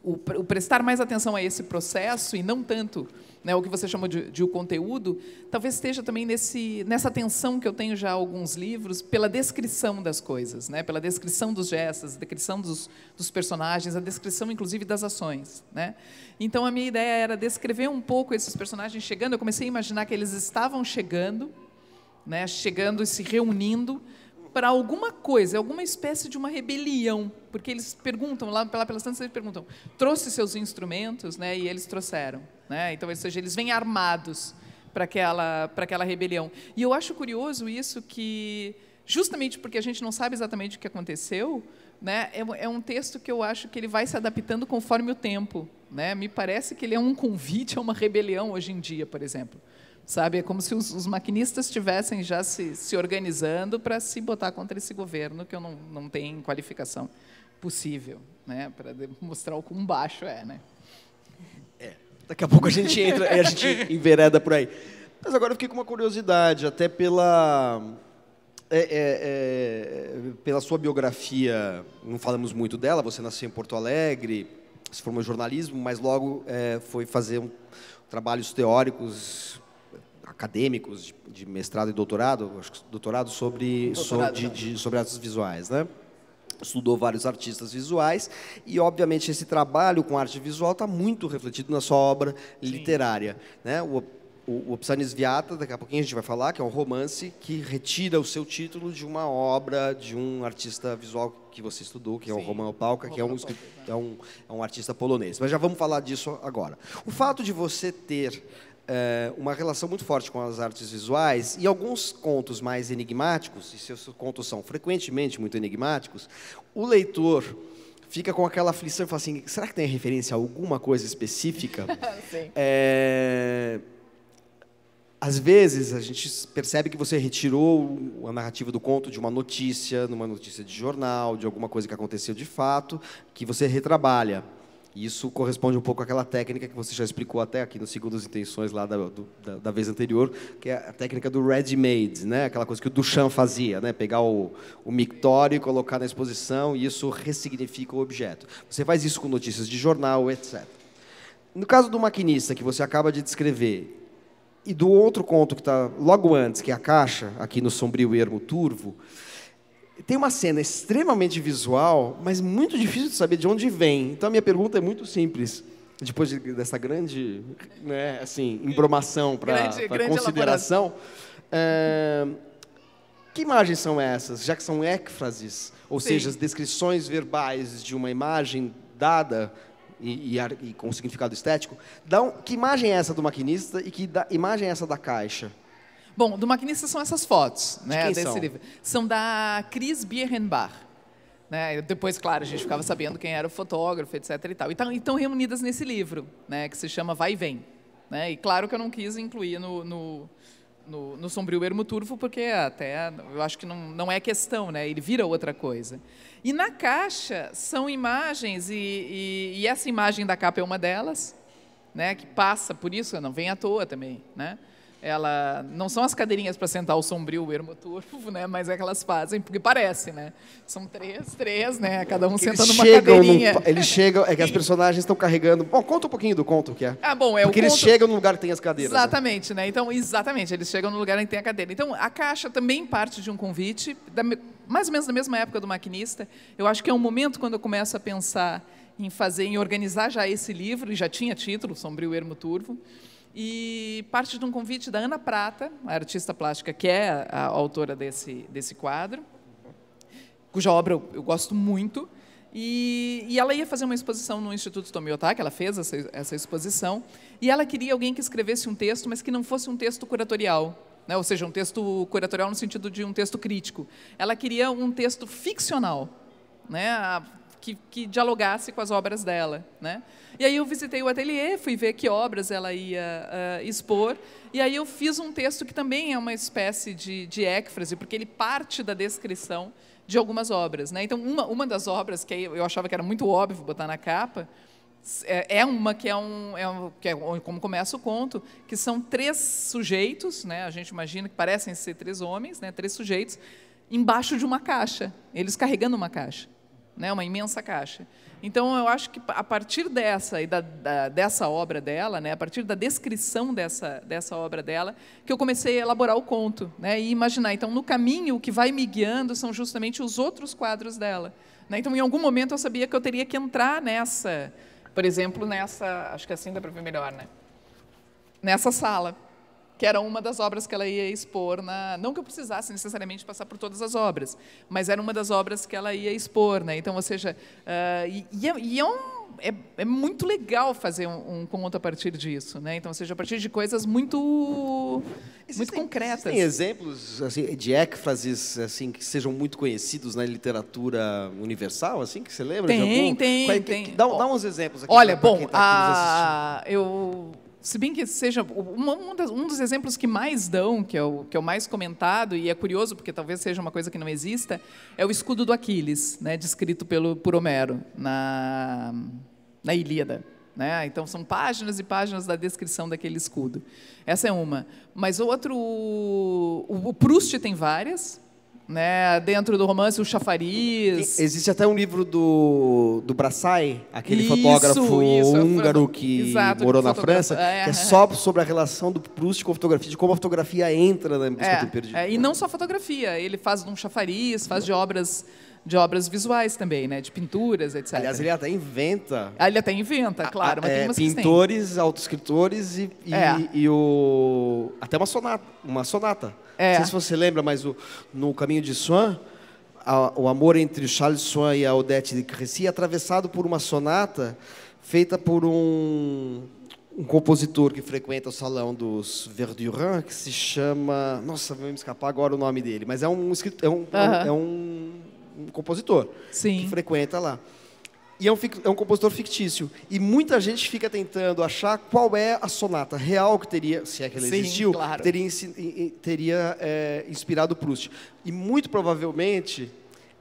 o, o prestar mais atenção a esse processo e não tanto né, o que você chama de, de, o conteúdo, talvez esteja também nesse, nessa tensão que eu tenho já alguns livros, pela descrição das coisas, né, pela descrição dos gestos, descrição dos, dos personagens, a descrição, inclusive, das ações. Né? Então, a minha ideia era descrever um pouco esses personagens chegando, eu comecei a imaginar que eles estavam chegando, né, chegando e se reunindo, para alguma coisa, alguma espécie de uma rebelião, porque eles perguntam lá pela pelas tantas eles perguntam, trouxe seus instrumentos, né? E eles trouxeram, né? Então, ou seja, eles vêm armados para aquela para aquela rebelião. E eu acho curioso isso que justamente porque a gente não sabe exatamente o que aconteceu, né? É, é um texto que eu acho que ele vai se adaptando conforme o tempo, né? Me parece que ele é um convite a uma rebelião hoje em dia, por exemplo. Sabe, é como se os, os maquinistas estivessem já se, se organizando para se botar contra esse governo, que eu não, não tenho qualificação possível, né? para mostrar o quão baixo é. Né? é. Daqui a pouco a gente entra e a gente envereda por aí. Mas agora eu fiquei com uma curiosidade, até pela, é, é, é, pela sua biografia, não falamos muito dela, você nasceu em Porto Alegre, se formou em jornalismo, mas logo é, foi fazer um, trabalhos teóricos acadêmicos de, de, mestrado e doutorado, acho que doutorado sobre, doutorado, so, de, né? de, sobre artes visuais, né? Estudou vários artistas visuais e, obviamente, esse trabalho com arte visual está muito refletido na sua obra Sim. literária. Né? O, o, o Psanis Viata, daqui a pouquinho a gente vai falar, que é um romance que retira o seu título de uma obra de um artista visual que você estudou, que Sim. é o Roman Opalka, que é um, é, um, é um artista polonês. Mas já vamos falar disso agora. O fato de você ter é, uma relação muito forte com as artes visuais e alguns contos mais enigmáticos, e seus contos são frequentemente muito enigmáticos, o leitor fica com aquela aflição e fala assim: será que tem referência a alguma coisa específica? é, às vezes a gente percebe que você retirou a narrativa do conto de uma notícia, numa notícia de jornal, de alguma coisa que aconteceu de fato, que você retrabalha. E isso corresponde um pouco àquela técnica que você já explicou até aqui no Segundas Intenções, lá da, do, da, da, vez anterior, que é a técnica do ready-made, né? aquela coisa que o Duchamp fazia, né? pegar o, o mictório e colocar na exposição, e isso ressignifica o objeto. Você faz isso com notícias de jornal, etc. No caso do maquinista, que você acaba de descrever, e do outro conto que está logo antes, que é a caixa, aqui no Sombrio e Ermo Turvo, tem uma cena extremamente visual, mas muito difícil de saber de onde vem. Então a minha pergunta é muito simples. Depois de, dessa grande, né, assim, embromação para consideração, é, que imagens são essas? Já que são ekfrases, ou Sim. seja, as descrições verbais de uma imagem dada e, e, e com significado estético, dão, que imagem é essa do maquinista e que da, imagem é essa da caixa? Bom, do maquinista são essas fotos, né, desse são? livro. São da Cris Bierenbach. Né? Depois, claro, a gente ficava sabendo quem era o fotógrafo, etc. E tal. E tá, estão reunidas nesse livro, né, que se chama Vai e Vem. Né? E claro que eu não quis incluir no, no, no, no Sombrio Ermo Turvo, porque até eu acho que não, não é questão, né? ele vira outra coisa. E na caixa são imagens, e, e, e essa imagem da capa é uma delas, né? que passa por isso, não vem à toa também. Né? ela não são as cadeirinhas para sentar o sombrio, o turvo, né? Mas é que elas fazem, porque parece, né? São três, três, né? Cada um sentando uma cadeirinha. No, eles chegam, é que as personagens estão carregando. Bom, conta um pouquinho do conto que é. Ah, bom, é porque o conto... eles chegam no lugar que tem as cadeiras. Né? Exatamente, né? né? Então, exatamente, eles chegam no lugar que tem a cadeira. Então, a caixa também parte de um convite, da, mais ou menos na mesma época do maquinista. Eu acho que é um momento quando eu começo a pensar em fazer, em organizar já esse livro, e já tinha título, Sombrio Ermo Turvo e parte de um convite da Ana Prata, a artista plástica que é a, a autora desse, desse quadro, cuja obra eu, eu gosto muito. E, e, ela ia fazer uma exposição no Instituto Tomiotá, que ela fez essa, essa, exposição, e ela queria alguém que escrevesse um texto, mas que não fosse um texto curatorial, né? ou seja, um texto curatorial no sentido de um texto crítico. Ela queria um texto ficcional, né? que, que, dialogasse com as obras dela. Né? E aí eu visitei o ateliê, fui ver que obras ela ia uh, expor, e aí eu fiz um texto que também é uma espécie de, de écfrase, porque ele parte da descrição de algumas obras. Né? Então, uma, uma das obras que eu achava que era muito óbvio botar na capa, é, é uma que é um, é um, que é como começa o conto que são três sujeitos né a gente imagina que parecem ser três homens né três sujeitos embaixo de uma caixa eles carregando uma caixa né? uma imensa caixa. Então, eu acho que a partir dessa e da, da, dessa obra dela, né? a partir da descrição dessa, dessa obra dela, que eu comecei a elaborar o conto né? e imaginar. Então, no caminho, o que vai me guiando são justamente os outros quadros dela. Né? Então, em algum momento, eu sabia que eu teria que entrar nessa, por exemplo, nessa, acho que assim dá para ver melhor, né? nessa sala que era uma das obras que ela ia expor na, não que eu precisasse necessariamente passar por todas as obras, mas era uma das obras que ela ia expor, né? Então, ou seja, uh, e, e, é, e é um é, é, muito legal fazer um, um, conto a partir disso, né? Então, ou seja, a partir de coisas muito, existem, muito concretas. Tem exemplos assim, de ênfases assim que sejam muito conhecidos na literatura universal, assim que você lembra tem, de algum? Tem, Qual, é tem, que, dá, dá, uns exemplos aqui. Olha, pra, pra bom, tá a, ah, eu se bem que seja um, dos exemplos que mais dão, que é, o, que é o mais comentado, e é curioso porque talvez seja uma coisa que não exista, é o escudo do Aquiles, né, descrito pelo, por Homero na, na Ilíada. Né? Ah, então, são páginas e páginas da descrição daquele escudo. Essa é uma. Mas outro... O, o Proust tem várias, né? Dentro do romance, o chafariz. Existe até um livro do, do Brassai, aquele isso, fotógrafo isso, húngaro que exato, morou na França, é, que é só sobre a relação do Proust com a fotografia, de como a fotografia entra na busca é, do perdido. É, e não só fotografia, ele faz de um chafariz, faz de obras de obras visuais também, né? De pinturas, etc. Aliás, ele até inventa. Ah, ele até inventa, ah, claro. A, a, é, pintores, autoescritores e, e, é. e, o até uma sonata, uma sonata. É. Não sei se você lembra, mas o, no Caminho de Swan, a, o amor entre Charles Swan e a Odette de Crecy é atravessado por uma sonata feita por um um compositor que frequenta o salão dos Verdurin, que se chama. Nossa, vou me escapar agora o nome dele, mas é um, é um, é um um compositor Sim. que frequenta lá. E é um, é um, compositor fictício. E muita gente fica tentando achar qual é a sonata real que teria, se é que ela Sim, existiu, claro. teria, teria é, inspirado Proust. E muito provavelmente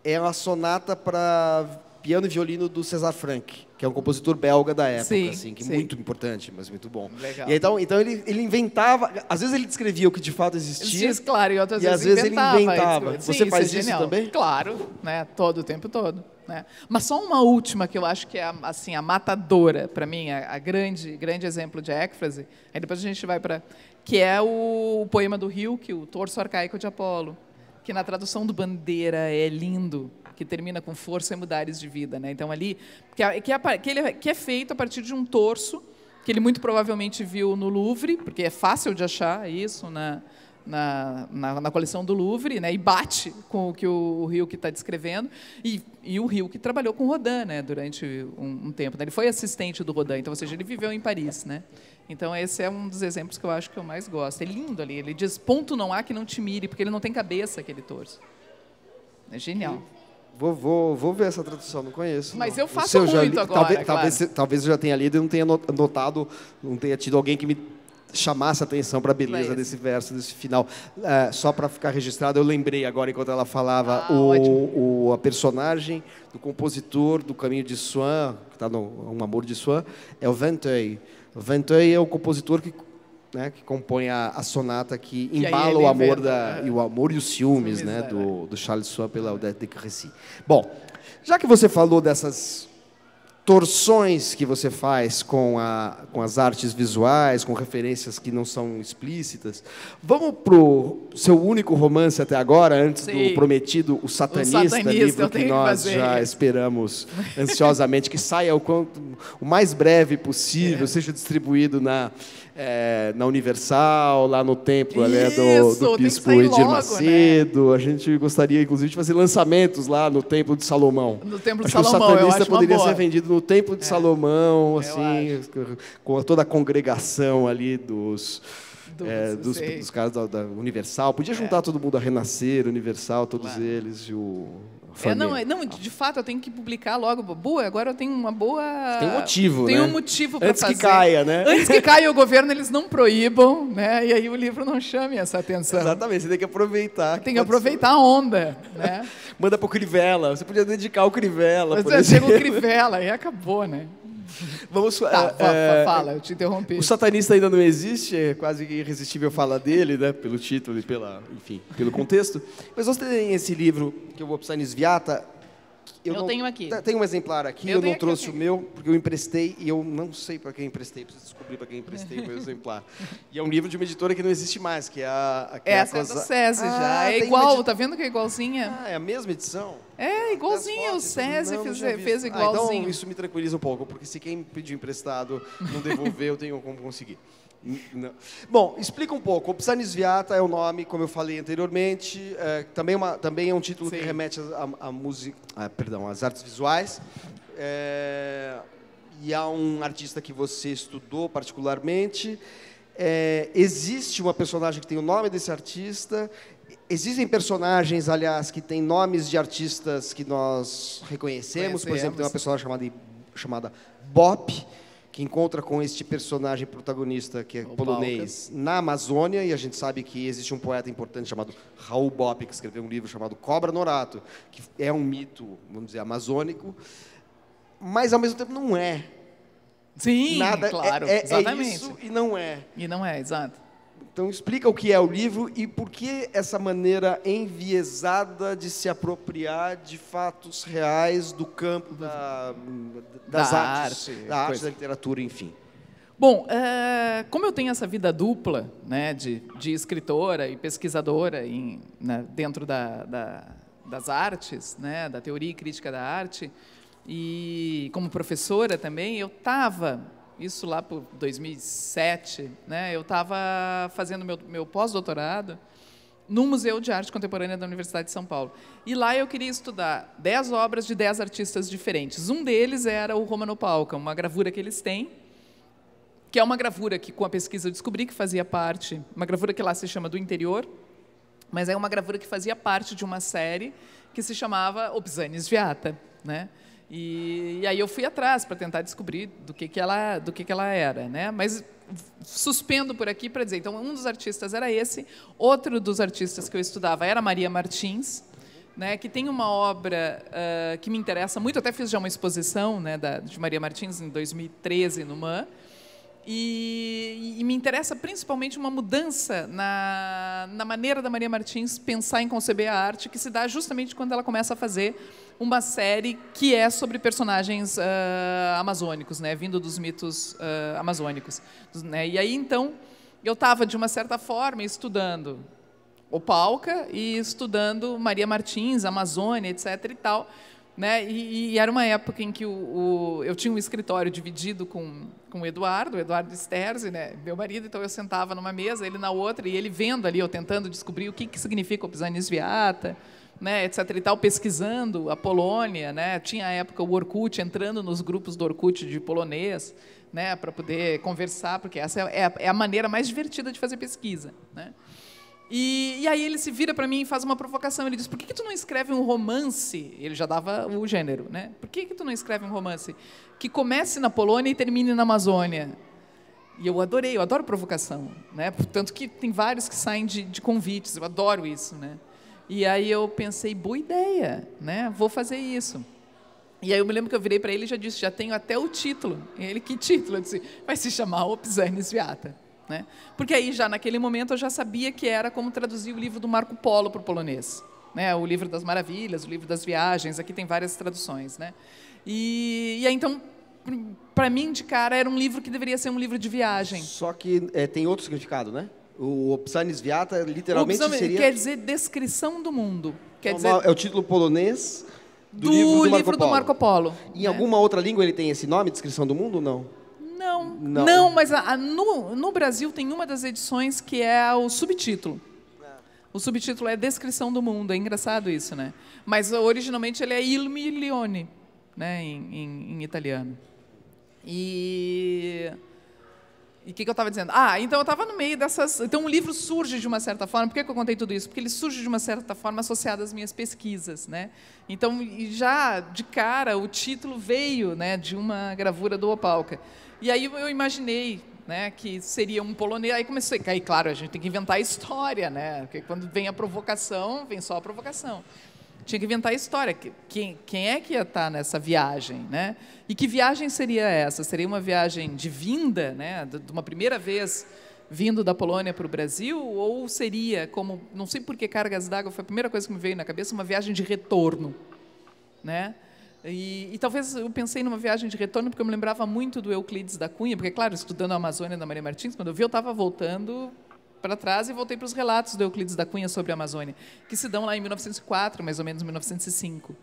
é uma sonata para piano e violino do César Franck, que é um compositor belga da época, sim, assim, que sim. muito importante, mas muito bom. Legal. E então, então ele, ele inventava, às vezes ele descrevia o que de fato existia. claro, e outras e vezes, às vezes inventava, ele inventava. Você faz isso, é isso também? Claro, né? Todo o tempo todo. Né? Mas só uma última que eu acho que é a, assim a matadora para mim, a, a, grande grande exemplo de écfrase. Aí depois a gente vai para que é o, o poema do Rio, que o torso arcaico de Apolo, que na tradução do Bandeira é lindo que termina com força e é mudares de vida. Né? Então, ali, que é, que, é, que, ele, que é feito a partir de um torso, que ele muito provavelmente viu no Louvre, porque é fácil de achar isso na, na, na, na coleção do Louvre, né? e bate com o que o, o Rio que está descrevendo, e, e o Rio que trabalhou com Rodin né? durante um, um tempo. Né? Ele foi assistente do Rodin, então, ou seja, ele viveu em Paris. Né? Então, esse é um dos exemplos que eu acho que eu mais gosto. É lindo ali, ele diz, ponto não há que não te mire, porque ele não tem cabeça, aquele torso. É genial. Vou, vou, vou ver essa tradução, não conheço. Mas não. eu faço eu muito li, agora. Talvez, claro. talvez, talvez, eu já tenha lido e não tenha notado, não tenha tido alguém que me chamasse a atenção para a beleza é desse verso, desse final. É, só para ficar registrado, eu lembrei agora, enquanto ela falava, ah, o, o, a personagem do compositor do Caminho de Swan, que está no Um Amor de Swan, é o Venteuil. O Venteuil é o compositor que né, que compõe a, a sonata que embala o amor da, é. e o amor e os ciúmes, ciúmes né, né do, é. do Charles Swan pela Odette de Crécy. Bom, já que você falou dessas torções que você faz com, a, com as artes visuais, com referências que não são explícitas, vamos pro seu único romance até agora, antes Sim. do prometido O Satanista, o satanista livro que nós já esperamos ansiosamente que saia o, quanto, o mais breve possível, é. seja distribuído na é, na Universal, lá no templo ali, é do, do Bispo Edir logo, né? Macedo. Né? A gente gostaria, inclusive, de fazer lançamentos lá no templo de Salomão. No templo de acho Salomão, que o satanista poderia ser vendido no templo de é, Salomão, assim, com toda a congregação ali dos... é, dos, dos, caras da, da, Universal. Podia é. juntar é. todo mundo a Renascer, Universal, todos claro. eles. E o, Família. É, não, é, não, de fato, eu tenho que publicar logo. Boa, agora eu tenho uma boa. Tem um motivo, Tem né? um motivo para fazer. Antes que caia, né? Antes que caia o governo, eles não proíbam, né? E aí o livro não chame essa atenção. Exatamente, você tem que aproveitar. Tem que aproveitar a onda, né? Manda pro Crivella. Você podia dedicar o Crivella. Mas por é, chega o Crivella e acabou, né? Vamos tá, é, é, fala, eu te interrompi. O satanista ainda não existe, é quase irresistível falar dele, né? Pelo título e pela, enfim, pelo contexto. Mas você tem esse livro que eu vou precisar Sviata, eu, eu não, tenho aqui. Tá, tem um exemplar aqui, eu, eu não trouxe assim. o meu, porque eu emprestei e eu não sei para quem emprestei, preciso descobrir para quem emprestei o meu exemplar. E é um livro de uma editora que não existe mais, que é a. Que é Essa é, a Cosa... do SESI ah, já. É igual, edi... tá vendo que é igualzinha? Ah, é a mesma edição? É, igualzinho, o SESI fez, fez igualzinho. Ah, então isso me tranquiliza um pouco, porque se quem pediu emprestado não devolver, eu tenho como conseguir. Não. Bom, explica um pouco. Viata é o nome, como eu falei anteriormente, é, também, uma, também é um título Sim. que remete à música, a, ah, perdão, às artes visuais. É, e há um artista que você estudou particularmente. É, existe uma personagem que tem o nome desse artista. Existem personagens, aliás, que têm nomes de artistas que nós reconhecemos. Por exemplo, tem uma pessoa chamada, chamada Bop que encontra com este personagem protagonista, que é polonês, Balca. na Amazônia, e a gente sabe que existe um poeta importante chamado Raul Bopp que escreveu um livro chamado Cobra Norato, que é um mito, vamos dizer, amazônico, mas ao mesmo tempo não é. Sim, Nada, é, claro, é, é, exatamente. É isso e não é. E não é, exato. Então, explica o que é o livro e por que essa maneira enviesada de se apropriar de fatos reais do campo da, das da artes, arte, é, da, arte, da literatura, enfim. Bom, é, como eu tenho essa vida dupla né, de, de escritora e pesquisadora em, né, dentro da, da, das artes, né, da teoria e crítica da arte, e como professora também, eu estava isso lá por 2007, né? Eu estava fazendo meu, meu pós-doutorado no Museu de Arte Contemporânea da Universidade de São Paulo. E lá eu queria estudar dez obras de dez artistas diferentes. Um deles era o Romano Palca, é uma gravura que eles têm, que é uma gravura que, com a pesquisa, eu descobri que fazia parte, uma gravura que lá se chama do interior, mas é uma gravura que fazia parte de uma série que se chamava Obsanes Viata, né? E, e aí eu fui atrás para tentar descobrir do que, que ela do que, que ela era, né? Mas suspendo por aqui para dizer, então um dos artistas era esse, outro dos artistas que eu estudava era Maria Martins, né, que tem uma obra uh, que me interessa muito, até fiz já uma exposição né, da, de Maria Martins em 2013 no MAN, e, e, me interessa principalmente uma mudança na, na maneira da Maria Martins pensar em conceber a arte, que se dá justamente quando ela começa a fazer uma série que é sobre personagens uh, amazônicos, né, vindo dos mitos uh, amazônicos. Né? E aí, então, eu estava, de uma certa forma, estudando o Palca e estudando Maria Martins, Amazônia, etc. e tal. Né? E, e era uma época em que o, o, eu tinha um escritório dividido com, com o Eduardo, o Eduardo Sterzi, né? meu marido, então eu sentava numa mesa, ele na outra, e ele vendo ali, eu tentando descobrir o que, que significa Pisanis Viata né, etc. e tal, pesquisando a Polônia, né? Tinha a época o Orkut entrando nos grupos do Orkut de polonês, né, para poder conversar, porque essa é, é a, é a, maneira mais divertida de fazer pesquisa, né? E, e aí ele se vira para mim e faz uma provocação. Ele diz: "Por que, que tu não escreve um romance?" Ele já dava o gênero, né? "Por que que tu não escreve um romance que comece na Polônia e termine na Amazônia?" E eu adorei, eu adoro provocação, né? Tanto que tem vários que saem de, de convites, eu adoro isso, né? E aí eu pensei, boa ideia, né? Vou fazer isso. E aí eu me lembro que eu virei para ele e já disse, já tenho até o título. E ele, que título? Eu disse, vai se chamar Opsanes Viata. Né? Porque aí já naquele momento eu já sabia que era como traduzir o livro do Marco Polo para o polonês. Né? O livro das maravilhas, o livro das viagens, aqui tem várias traduções. Né? E, e aí então para mim de cara era um livro que deveria ser um livro de viagem. Só que é, tem outro significado, né? O Opsanis Viata literalmente Opsanis, seria... quer dizer descrição do mundo. É quer dizer... É o título polonês do, do livro, do, livro Marco do Marco Polo. Em é. alguma outra língua ele tem esse nome, descrição do mundo, ou não? Não, não, não mas a, a, no, no Brasil tem uma das edições que é o subtítulo. É. O subtítulo é Descrição do Mundo, é engraçado isso, né? Mas originalmente ele é Il Milione, né, em, em, em italiano. E e o que, que, eu estava dizendo? Ah, então eu estava no meio dessas. Então o um livro surge de uma certa forma. Por que, que, eu contei tudo isso? Porque ele surge de uma certa forma associado às minhas pesquisas, né? Então já de cara o título veio, né, de uma gravura do Opalca. E aí eu imaginei, né, que seria um polonês. Aí comecei, aí claro, a gente tem que inventar a história, né? Porque quando vem a provocação, vem só a provocação tinha que inventar a história. Quem, quem é que ia estar tá nessa viagem? Né? E que viagem seria essa? Seria uma viagem de vinda, né? de uma primeira vez vindo da Polônia para o Brasil? Ou seria, como não sei por que cargas d'água foi a primeira coisa que me veio na cabeça, uma viagem de retorno? Né? E, e, talvez eu pensei numa viagem de retorno, porque eu me lembrava muito do Euclides da Cunha, porque, claro, estudando a Amazônia da Maria Martins, quando eu vi, eu estava voltando para trás e voltei para os relatos do Euclides da Cunha sobre a Amazônia, que se dão lá em 1904, mais ou menos 1905.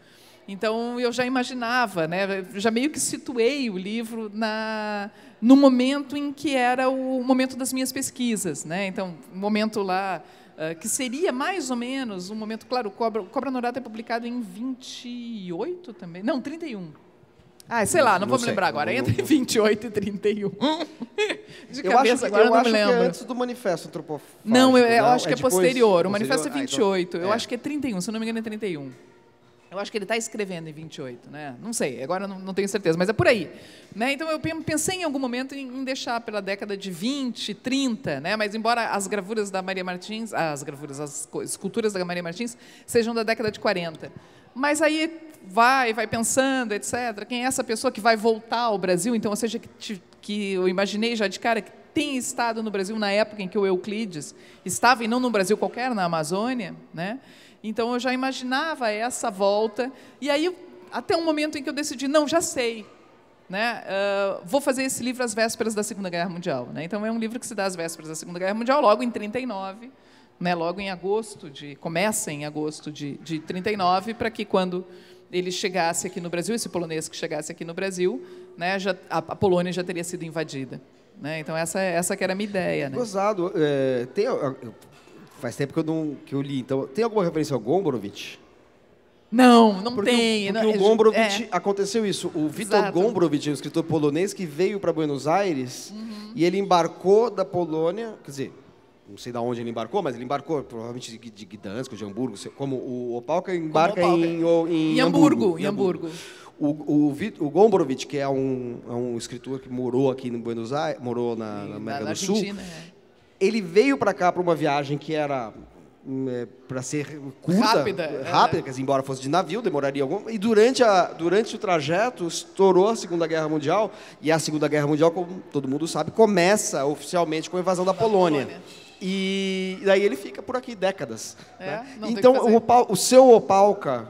Então eu já imaginava, né, já meio que situei o livro na no momento em que era o momento das minhas pesquisas, né? Então, um momento lá uh, que seria mais ou menos um momento, claro, Cobra, Cobra Norada é publicado em 28 também, não, 31. Ah, sei lá, não, não vou me lembrar agora. Entre 28 e 31. De eu cabeça, acho que, agora eu não acho me lembro. Que é antes do manifesto antropofágico. Não, eu, eu não, né? é é é ah, então. acho que é posterior. O manifesto posterior? é 28. Ah, então, eu é. acho que é 31, se eu não me engano, é 31. Eu acho que ele está escrevendo em 28, né? Não sei, agora não, não tenho certeza, mas é por aí. Né? Então eu pensei em algum momento em, deixar pela década de 20, 30, né? Mas embora as gravuras da Maria Martins, as gravuras, as esculturas da Maria Martins sejam da década de 40. Mas aí vai, vai pensando, etc. Quem é essa pessoa que vai voltar ao Brasil? Então, ou seja, que, que eu imaginei já de cara que tem estado no Brasil na época em que o Euclides estava, e não no Brasil qualquer, na Amazônia, né? Então eu já imaginava essa volta. E aí, até um momento em que eu decidi, não, já sei, né? Uh, vou fazer esse livro às vésperas da Segunda Guerra Mundial. Né? Então é um livro que se dá às vésperas da Segunda Guerra Mundial, logo em 39 né, logo em agosto, de, começa em agosto de, de 39, para que quando ele chegasse aqui no Brasil, esse polonês que chegasse aqui no Brasil, né, já, a, a Polônia já teria sido invadida. Né? Então, essa, essa que era a minha ideia. Né? Gozado. É, tem, faz tempo que eu, não, que eu li. Então, tem alguma referência ao Gombrowicz? Não, não porque tem. porque não, o é Gombrowicz, é. aconteceu isso. O Vitor Gombrowicz, um escritor polonês que veio para Buenos Aires uhum. e ele embarcou da Polônia, quer dizer, não sei de onde ele embarcou, mas ele embarcou provavelmente de, de Gdansk, de Hamburgo, como o Opalka embarca Em, em, em, Hamburgo. Hamburgo. Em Hamburgo. O, o, o Gombrowicz, que é um, é um escritor que morou aqui no Buenos Aires, morou na, na América do Sul, é. ele veio para cá para uma viagem que era hum, é, para ser curta, rápida, é. rápida é. quer dizer, embora fosse de navio, demoraria algum. E durante, a, durante o trajeto estourou a Segunda Guerra Mundial e a Segunda Guerra Mundial, como todo mundo sabe, começa oficialmente com a invasão da, da Polônia. Polônia. E daí ele fica por aqui décadas. É, né? Então, o, o seu Opalca,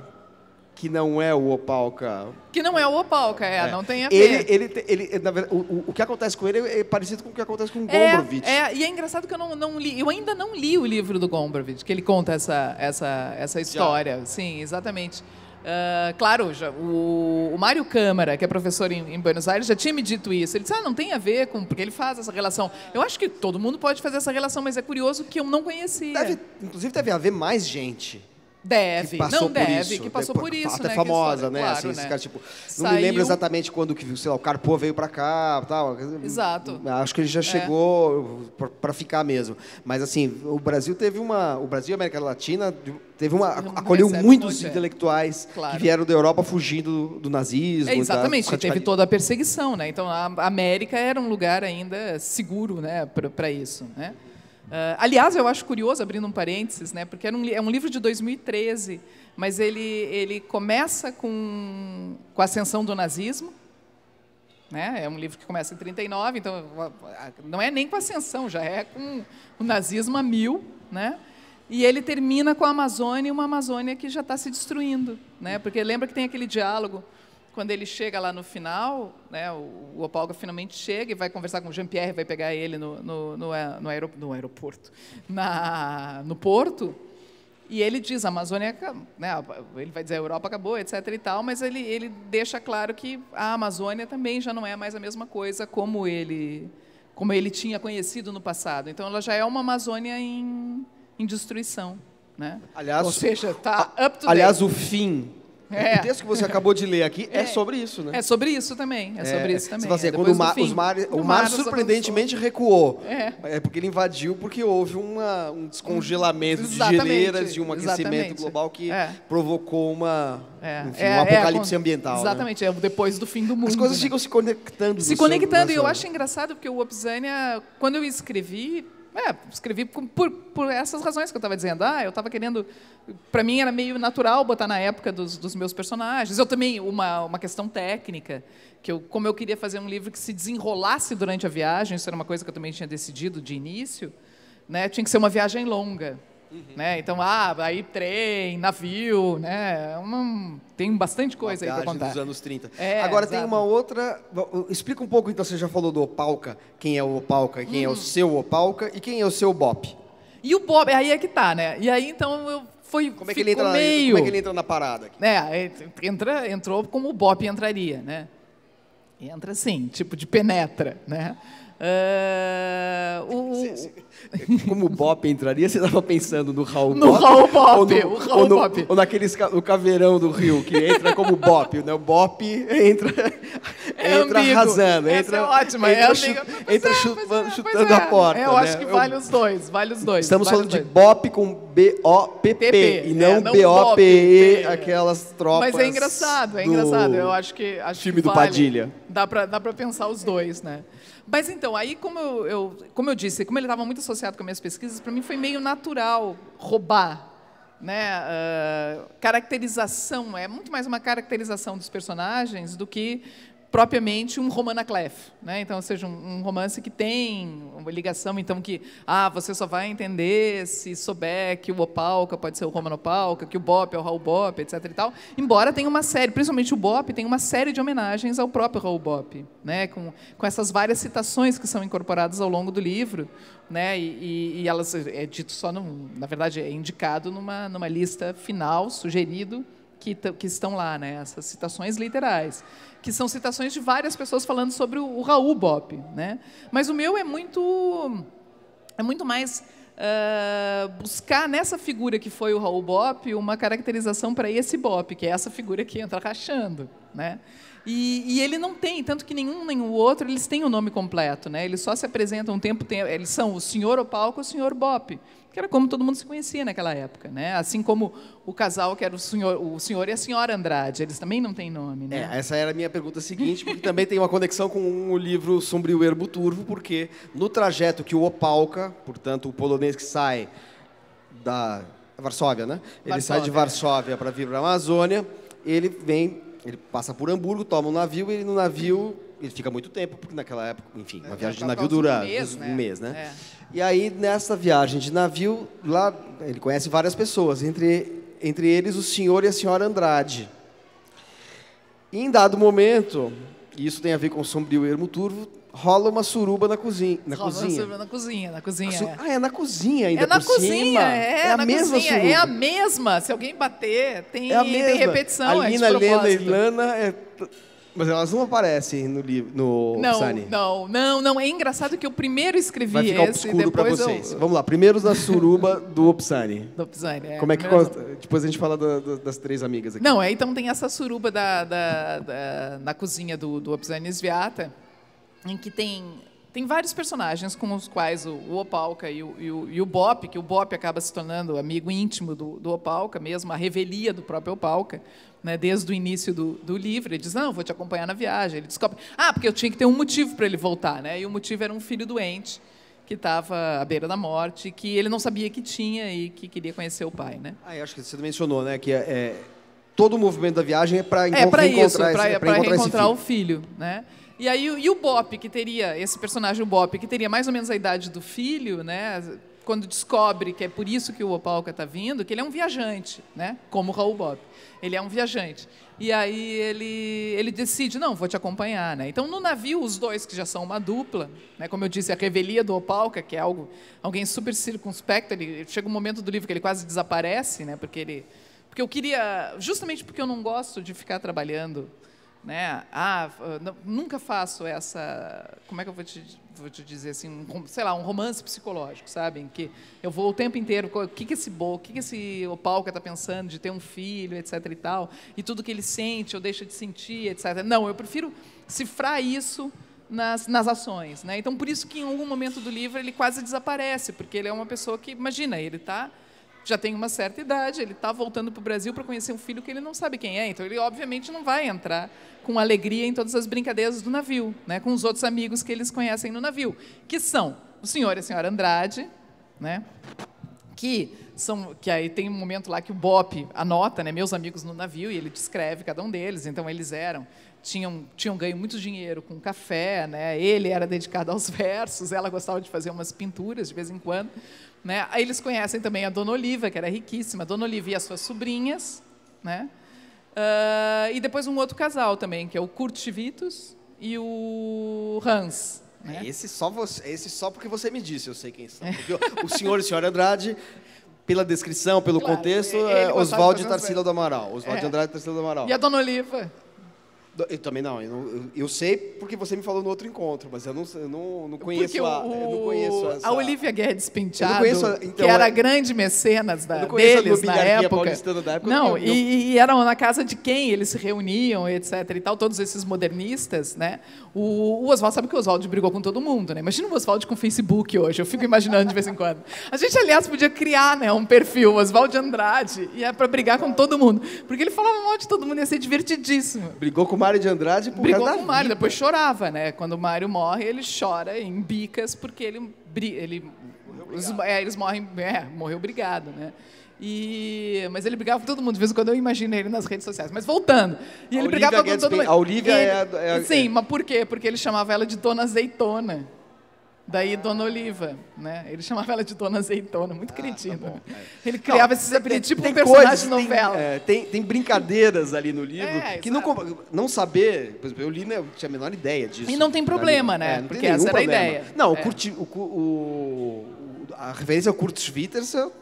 que não é o Opalca. Que não é o Opalca, é, é. não tem a ver. Ele, ele, ele, verdade, o, o que acontece com ele é parecido com o que acontece com o é, Gombrowicz. É, e é engraçado que eu não, não li, eu ainda não li o livro do Gombrowicz, que ele conta essa, essa, essa história. Já. Sim, exatamente. Uh, claro, já, o, o Mário Câmara, que é professor em, em, Buenos Aires, já tinha me dito isso. Ele disse, ah, não tem a ver com... Porque ele faz essa relação. Eu acho que todo mundo pode fazer essa relação, mas é curioso que eu não conhecia. Deve, inclusive deve haver mais gente Deve, que passou não por deve, isso. que passou por isso, Até né? famosa, né? Assim, claro, assim, né? Saiu... Tipo, não me lembro exatamente quando que, sei lá, o Carpo veio para cá, tal. Exato. Acho que ele já é. chegou é. para ficar mesmo. Mas assim, o Brasil teve uma, o Brasil e a América Latina teve uma acolheu muitos muito, é. intelectuais é. claro. que vieram da Europa fugindo do, do nazismo. É, exatamente, da... teve toda a perseguição, né? Então a América era um lugar ainda seguro, né, para isso, né? Uh, aliás, eu acho curioso, abrindo um parênteses, né, porque um, é um livro de 2013, mas ele, ele começa com, com a ascensão do nazismo. Né? É um livro que começa em 39, então não é nem com a ascensão, já é com o nazismo a mil. Né? E ele termina com a Amazônia, uma Amazônia que já está se destruindo. Né? Porque lembra que tem aquele diálogo quando ele chega lá no final, né, o, Opalga finalmente chega e vai conversar com o Jean-Pierre, vai pegar ele no, no, no, no, aerop no aeroporto, na, no porto, e ele diz, a Amazônia, né, ele vai dizer, a Europa acabou, etc e tal, mas ele, ele deixa claro que a Amazônia também já não é mais a mesma coisa como ele, como ele tinha conhecido no passado. Então, ela já é uma Amazônia em, em destruição. Né? Aliás, Ou seja, está up to Aliás, o fim é. O texto que você acabou de ler aqui é, é sobre isso, né? É sobre isso também. É, é. sobre isso também. Você assim, é quando o mar, o mar, mar surpreendentemente recuou. É. é. porque ele invadiu porque houve uma, um descongelamento de geleiras e um aquecimento Exatamente. global que é. provocou uma, enfim, um apocalipse ambiental. Né? Exatamente, né? é depois do fim do mundo. As coisas né? ficam se conectando. Se conectando, e eu né? acho engraçado porque o Obsânia, quando eu escrevi, é, escrevi por, por essas razões que eu estava dizendo. Ah, eu estava querendo... Para mim era meio natural botar na época dos, dos meus personagens. Eu também, uma, uma questão técnica, que eu, como eu queria fazer um livro que se desenrolasse durante a viagem, isso era uma coisa que eu também tinha decidido de início, né? tinha que ser uma viagem longa. Uhum. Né? Então, ah, aí trem, navio, né? tem bastante coisa aí para contar. dos anos 30. É, Agora exato. tem uma outra... Explica um pouco, então, você já falou do Opalca, quem é o Opalca, quem é o hum. seu Opalca e quem é o seu Bop. E o bop aí é que tá, né? E aí, então, eu foi como é que ele entra meio... Na, como é que ele entra na parada? Aqui? É, entra, entrou como o Bop entraria, né? Entra assim, tipo de penetra, né? Uh, o, como o Bop entraria, você estava pensando no Raul no Bop? Raul Bop, ou no, o Raul ou no, Bop. Ou naqueles no caveirão do Rio, que entra como Bop, né? O Bop entra, é entra arrasando. entra, é ótima, é entra, é chu, entra é, chutando, é, chutando a porta. eu né? acho que vale Eu, os dois, vale os dois. Estamos vale falando de Bop com B-O-P-P, e não, é, não B-O-P-E, aquelas tropas. Mas é engraçado, é engraçado. Eu acho que. Acho time que do vale. Padilha. Dá para dá pensar os dois, né? Mas então, aí como eu, eu como eu disse, como ele estava muito associado com minhas pesquisas, para mim foi meio natural roubar né, uh, caracterização, é muito mais uma caracterização dos personagens do que propriamente um Romana Clef, né? Então, ou seja, um, um, romance que tem uma ligação, então que ah, você só vai entender se souber que o Opalca pode ser o Opalca, que o Bop é o Raul Bop, etc e tal. Embora tenha uma série, principalmente o Bop, tem uma série de homenagens ao próprio Raul Bop, né? Com, com essas várias citações que são incorporadas ao longo do livro, né? E, e, e elas é, é dito só na verdade é indicado numa numa lista final sugerido que, que estão lá, né? essas citações literais, que são citações de várias pessoas falando sobre o, o Raul Bop. Né? Mas o meu é muito, é muito mais uh, buscar nessa figura que foi o Raul Bop uma caracterização para esse Bop, que é essa figura que entra rachando. Né? E, e, ele não tem, tanto que nenhum nem o outro, eles têm o nome completo, né? Eles só se apresentam um tempo, tem, eles são o senhor Opalco e o senhor Bop que era como todo mundo se conhecia naquela época, né? Assim como o casal que era o senhor, o senhor e a senhora Andrade, eles também não têm nome, né? É, essa era a minha pergunta seguinte, porque também tem uma conexão com o livro Sombrio Erbo Turvo, porque no trajeto que o Opalca, portanto, o polonês que sai da Varsóvia, né? Ele Varsóvia. sai de Varsóvia para vir para a Amazônia, ele vem, ele passa por Hamburgo, toma um navio, e no navio ele fica muito tempo, porque naquela época, enfim, uma é, viagem de navio dura um mês, né? Um mês, né? É. E aí, nessa viagem de navio, lá ele conhece várias pessoas, entre, entre eles o senhor e a senhora Andrade. E em dado momento, e isso tem a ver com o sombrio e ermo turvo, rola uma suruba na cozinha. Na rola cozinha. uma suruba na cozinha, na cozinha. Su... É. Ah, é na cozinha ainda é na cozinha, cima. É, é a mesma cozinha, é suruba. É a mesma. Se alguém bater, tem, é a mesma. tem repetição. A é Lina, é e Lana é mas elas não aparecem no livro, no não, Não, não, não. É engraçado que eu primeiro escrevi Vai ficar esse, obscuro para vocês. Eu... Vamos lá, primeiros da suruba do Opsani. Do Opsani, é. Como é que Depois a gente fala das três amigas aqui. Não, é, então tem essa suruba da, da, da na cozinha do, do Opsani Sviata, em que tem tem vários personagens com os quais o, o Opalca e o, e, o, e o Bop, que o Bop acaba se tornando amigo íntimo do, do Opalca mesmo, a revelia do próprio Opalca, né, desde o início do, do livro. Ele diz: Não, vou te acompanhar na viagem. Ele descobre: Ah, porque eu tinha que ter um motivo para ele voltar. Né? E o motivo era um filho doente que estava à beira da morte, que ele não sabia que tinha e que queria conhecer o pai. Né? Ah, acho que você mencionou né, que é, é todo o movimento da viagem é para é, encontrar, isso, pra, é esse, é para reencontrar filho. o filho. Né? E aí e o Bop, que teria, esse personagem o Bop, que teria mais ou menos a idade do filho, né? quando descobre que é por isso que o Opalca está vindo, que ele é um viajante, né? Como Raul Bob. Ele é um viajante. E aí ele, ele decide, não, vou te acompanhar, né? Então, no navio, os dois, que já são uma dupla, né? como eu disse, a revelia do Opalca, que é algo, alguém super circunspecto, ele, chega um momento do livro que ele quase desaparece, né? Porque ele... Porque eu queria... Justamente porque eu não gosto de ficar trabalhando, né? Ah, nunca faço essa... Como é que eu vou te vou te dizer assim, um, sei lá, um romance psicológico, sabem? Que eu vou o tempo inteiro, o que que esse bo, o que que esse Opalca está pensando de ter um filho, etc e tal, e tudo que ele sente ou deixa de sentir, etc. Não, eu prefiro cifrar isso nas, nas ações, né? Então por isso que em algum momento do livro ele quase desaparece, porque ele é uma pessoa que, imagina, ele está já tem uma certa idade, ele está voltando para o Brasil para conhecer um filho que ele não sabe quem é, então ele obviamente não vai entrar com alegria em todas as brincadeiras do navio, né, com os outros amigos que eles conhecem no navio, que são o senhor e a senhora Andrade, né, que são que aí tem um momento lá que o Bop anota, né, meus amigos no navio e ele descreve cada um deles, então eles eram tinham, tinham ganho muito dinheiro com café, né? ele era dedicado aos versos, ela gostava de fazer umas pinturas de vez em quando. Né? Aí eles conhecem também a Dona Oliva, que era riquíssima, a Dona Oliva e as suas sobrinhas. Né? Uh, e depois um outro casal também, que é o Kurt Vitus e o Hans. Né? É, esse, só você, esse só porque você me disse, eu sei quem são. É. o senhor e a senhora Andrade pela descrição, pelo claro, contexto, é Oswaldo e Tarsila do Amaral. Oswaldo é. Andrade e Tarsila do Amaral. E a Dona Oliva. Eu também não eu, eu, sei porque você me falou no outro encontro, mas eu não, eu não, não conheço o, a. não conheço essa, a Olivia Guedes Pinchado, conheço, então, que era a é, grande mecenas da, deles na época. época não, eu, e, e, eram na casa de quem eles se reuniam, etc. e tal, todos esses modernistas, né? O, o sabe que o Oswald brigou com todo mundo, né? Imagina o Oswald com Facebook hoje, eu fico imaginando de vez em quando. A gente, aliás, podia criar né, um perfil, Oswald Andrade, e é para brigar com todo mundo. Porque ele falava mal de todo mundo, ia ser divertidíssimo. Brigou com uma Mário de Andrade por brigou causa com o Mário, depois chorava, né? Quando o Mário morre, ele chora em bicas porque ele ele os, é, eles morrem, é, morreu brigado, né? E, mas ele brigava com todo mundo, de vez em quando eu imagino ele nas redes sociais. Mas voltando. E ele brigava com todo mundo. A Olivia ele, é, a, é a, Sim, é. mas por quê? Porque ele chamava ela de Dona Azeitona. Daí Dona Oliva, né? Ele chamava ela de Dona Azeitona, muito ah, cretino. Tá é. Ele criava não, esses aperitivos tipo um personagem coisas, de novela. Tem, é, tem, tem, brincadeiras ali no livro é, que não, não saber... Eu li, né, eu tinha a menor ideia disso. E não tem problema, ali. né? É, porque essa era problema. a ideia. Não, o, é. curti, o, o, a referência ao Curtis Schwitters, eu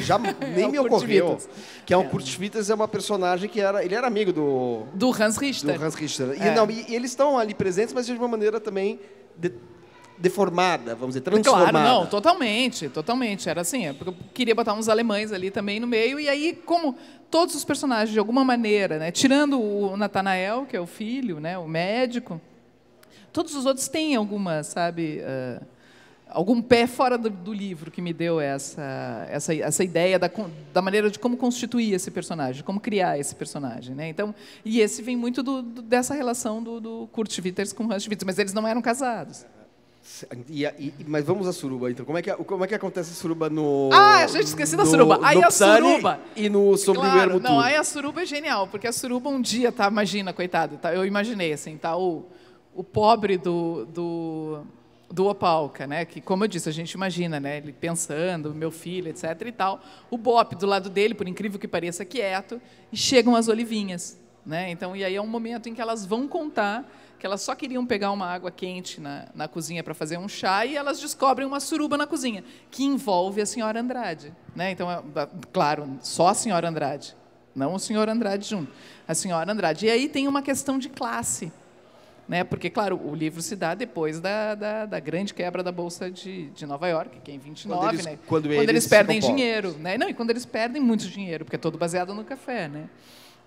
já nem é me ocorreu que é um é. Kurt Schwitters, é uma personagem que era ele era amigo do do Hans Richter do Hans Richter é. e, não, e, e eles estão ali presentes mas de uma maneira também de, deformada, vamos dizer, transformada. É claro, não, totalmente, totalmente. Era assim, é eu queria botar uns alemães ali também no meio, e aí, como todos os personagens, de alguma maneira, né, tirando o Natanael, que é o filho, né, o médico, todos os outros têm alguma, sabe, uh, algum pé fora do, do, livro que me deu essa, essa, essa ideia da, da maneira de como constituir esse personagem, como criar esse personagem, né? Então, e esse vem muito do, do, dessa relação do, do Kurt Witters com Hans Witters, mas eles não eram casados. E, e, mas vamos à suruba, então. Como é que, como é que acontece a suruba no. Ah, a gente esqueci da no, suruba. Aí a suruba. E no sobre claro, o Não, aí a suruba é genial, porque a suruba um dia, tá? Imagina, coitado, tá? Eu imaginei, assim, tá? O, o pobre do, do, do Opalca, né? Que, como eu disse, a gente imagina, né? Ele pensando, meu filho, etc e tal. O Bop do lado dele, por incrível que pareça, quieto. E chegam as olivinhas, né? Então, e aí é um momento em que elas vão contar que elas só queriam pegar uma água quente na, na cozinha para fazer um chá e elas descobrem uma suruba na cozinha, que envolve a senhora Andrade. Né? Então, é, claro, só a senhora Andrade, não o senhor Andrade junto, a senhora Andrade. E aí tem uma questão de classe. Né? Porque, claro, o livro se dá depois da, da, da, grande quebra da Bolsa de, de Nova York, que é em 29, quando eles, né? Quando, quando eles perdem dinheiro, né? Não, e quando eles perdem muito dinheiro, porque é todo baseado no café, né?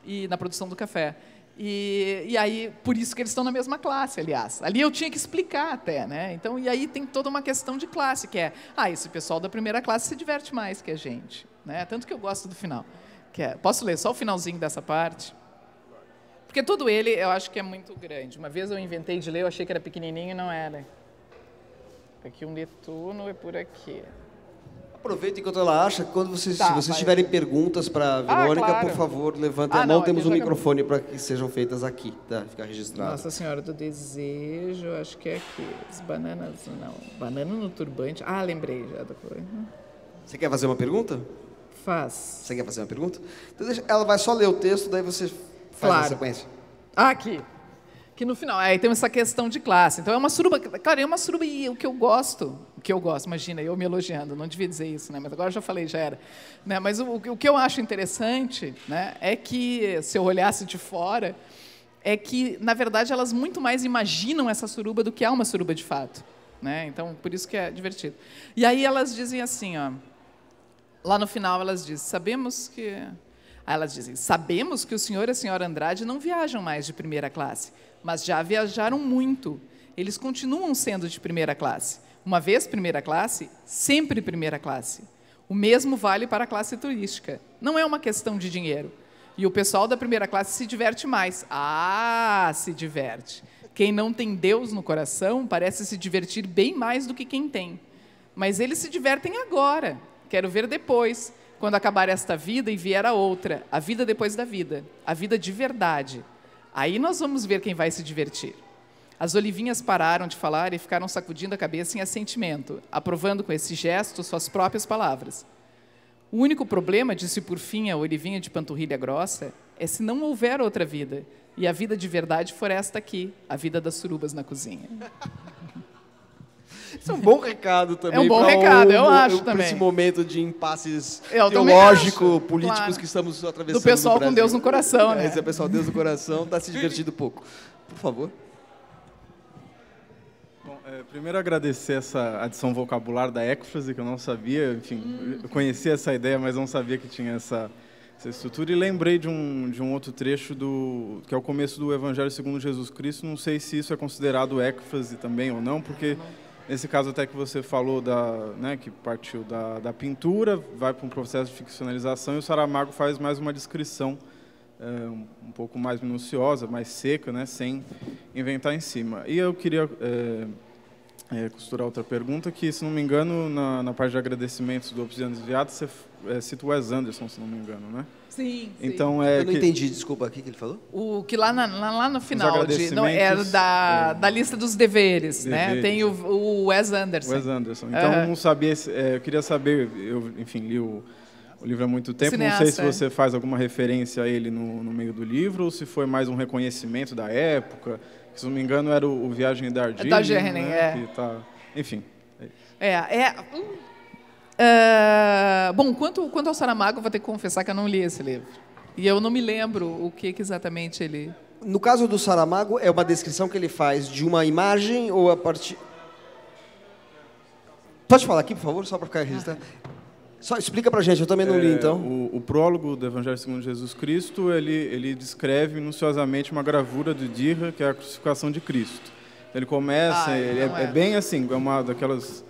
E na produção do café. E, e aí, por isso que eles estão na mesma classe, aliás. Ali eu tinha que explicar até, né? Então, e aí tem toda uma questão de classe, que é, ah, esse pessoal da primeira classe se diverte mais que a gente, né? Tanto que eu gosto do final. Que é, posso ler só o finalzinho dessa parte? Porque todo ele eu acho que é muito grande. Uma vez eu inventei de ler, eu achei que era pequenininho e não era. É, né? Aqui um Netuno é por aqui. Aproveita enquanto ela acha, quando vocês, tá, se vocês tiverem perguntas para ah, a Verônica, ah, claro. por favor, levantem ah, a mão, não, temos um microfone para que sejam feitas aqui, tá? ficar registrado. Nossa Senhora do Desejo, acho que é aqui. As bananas, não. Banana no turbante. Ah, lembrei já da coisa. Você quer fazer uma pergunta? Faz. Você quer fazer uma pergunta? Então, deixa, ela vai só ler o texto, daí você faz claro. a sequência. Ah, aqui que no final, aí tem essa questão de classe. Então é uma suruba, cara, é uma suruba e o que eu gosto o que eu gosto. Imagina, eu me elogiando, não devia dizer isso, né? mas agora já falei, já era. Né? Mas o, o que eu acho interessante né, é que, se eu olhasse de fora, é que, na verdade, elas muito mais imaginam essa suruba do que é uma suruba de fato. Né? Então, por isso que é divertido. E aí elas dizem assim, ó, lá no final elas dizem, sabemos que... Aí elas dizem, sabemos que o senhor e a senhora Andrade não viajam mais de primeira classe, mas já viajaram muito. Eles continuam sendo de primeira classe. Uma vez primeira classe, sempre primeira classe. O mesmo vale para a classe turística. Não é uma questão de dinheiro. E o pessoal da primeira classe se diverte mais. Ah, se diverte. Quem não tem Deus no coração parece se divertir bem mais do que quem tem. Mas eles se divertem agora. Quero ver depois, quando acabar esta vida e vier a outra, a vida depois da vida, a vida de verdade. Aí nós vamos ver quem vai se divertir. As olivinhas pararam de falar e ficaram sacudindo a cabeça em assentimento, aprovando com esse gesto suas próprias palavras. O único problema, disse por fim a olivinha de panturrilha grossa, é se não houver outra vida. E a vida de verdade for esta aqui, a vida das surubas na cozinha. Isso é um bom recado também. É um bom recado, o, eu acho pra também. Esse momento de impasses teológico-políticos claro. que estamos atravessando. Do é, né? é pessoal com Deus no coração, né? Esse é pessoal Deus no coração, está se divertindo pouco. Por favor primeiro agradecer essa adição vocabular da ecfrase, que eu não sabia, enfim, eu conhecia essa ideia, mas não sabia que tinha essa, essa estrutura. E lembrei de um, de um outro trecho, do que é o começo do Evangelho segundo Jesus Cristo. Não sei se isso é considerado ecfrase também ou não, porque nesse caso até que você falou, da, né, que partiu da, da pintura, vai para um processo de ficcionalização, e o Saramago faz mais uma descrição eh, um pouco mais minuciosa, mais seca, né, sem inventar em cima. E eu queria eh, é, costurar é outra pergunta, que, se não me engano, na, na parte de agradecimentos do Obsidiano Desviado, você é, cita o Wes Anderson, se não me engano, né? Sim, então, sim. É Eu não que... entendi, desculpa, o que ele falou? O que lá, na, lá no final, de, não, é da, é. da lista dos deveres, né? deveres, né? Tem o, o Wes Anderson. Wes Anderson. Então, uhum. não sabia, é, eu queria saber, eu, enfim, li o, o livro há muito tempo, não sei se você faz alguma referência a ele no, no meio do livro, ou se foi mais um reconhecimento da época, se não me engano, era o, o Viagem da Argínia. Da Gernen, né? é. Tá... Enfim. É, é... Uh, bom, quanto, quanto ao Saramago, vou ter que confessar que eu não li esse livro. E eu não me lembro o que, que exatamente ele... No caso do Saramago, é uma descrição que ele faz de uma imagem ou a partir... Pode falar aqui, por favor, só para ficar registrado. Ah. Só explica para gente, eu também não li, é, então. O, o, prólogo do Evangelho segundo Jesus Cristo, ele, ele descreve minuciosamente uma gravura de Dirra, que é a crucificação de Cristo. Ele começa, ah, ele é, então é, é, bem assim, é uma daquelas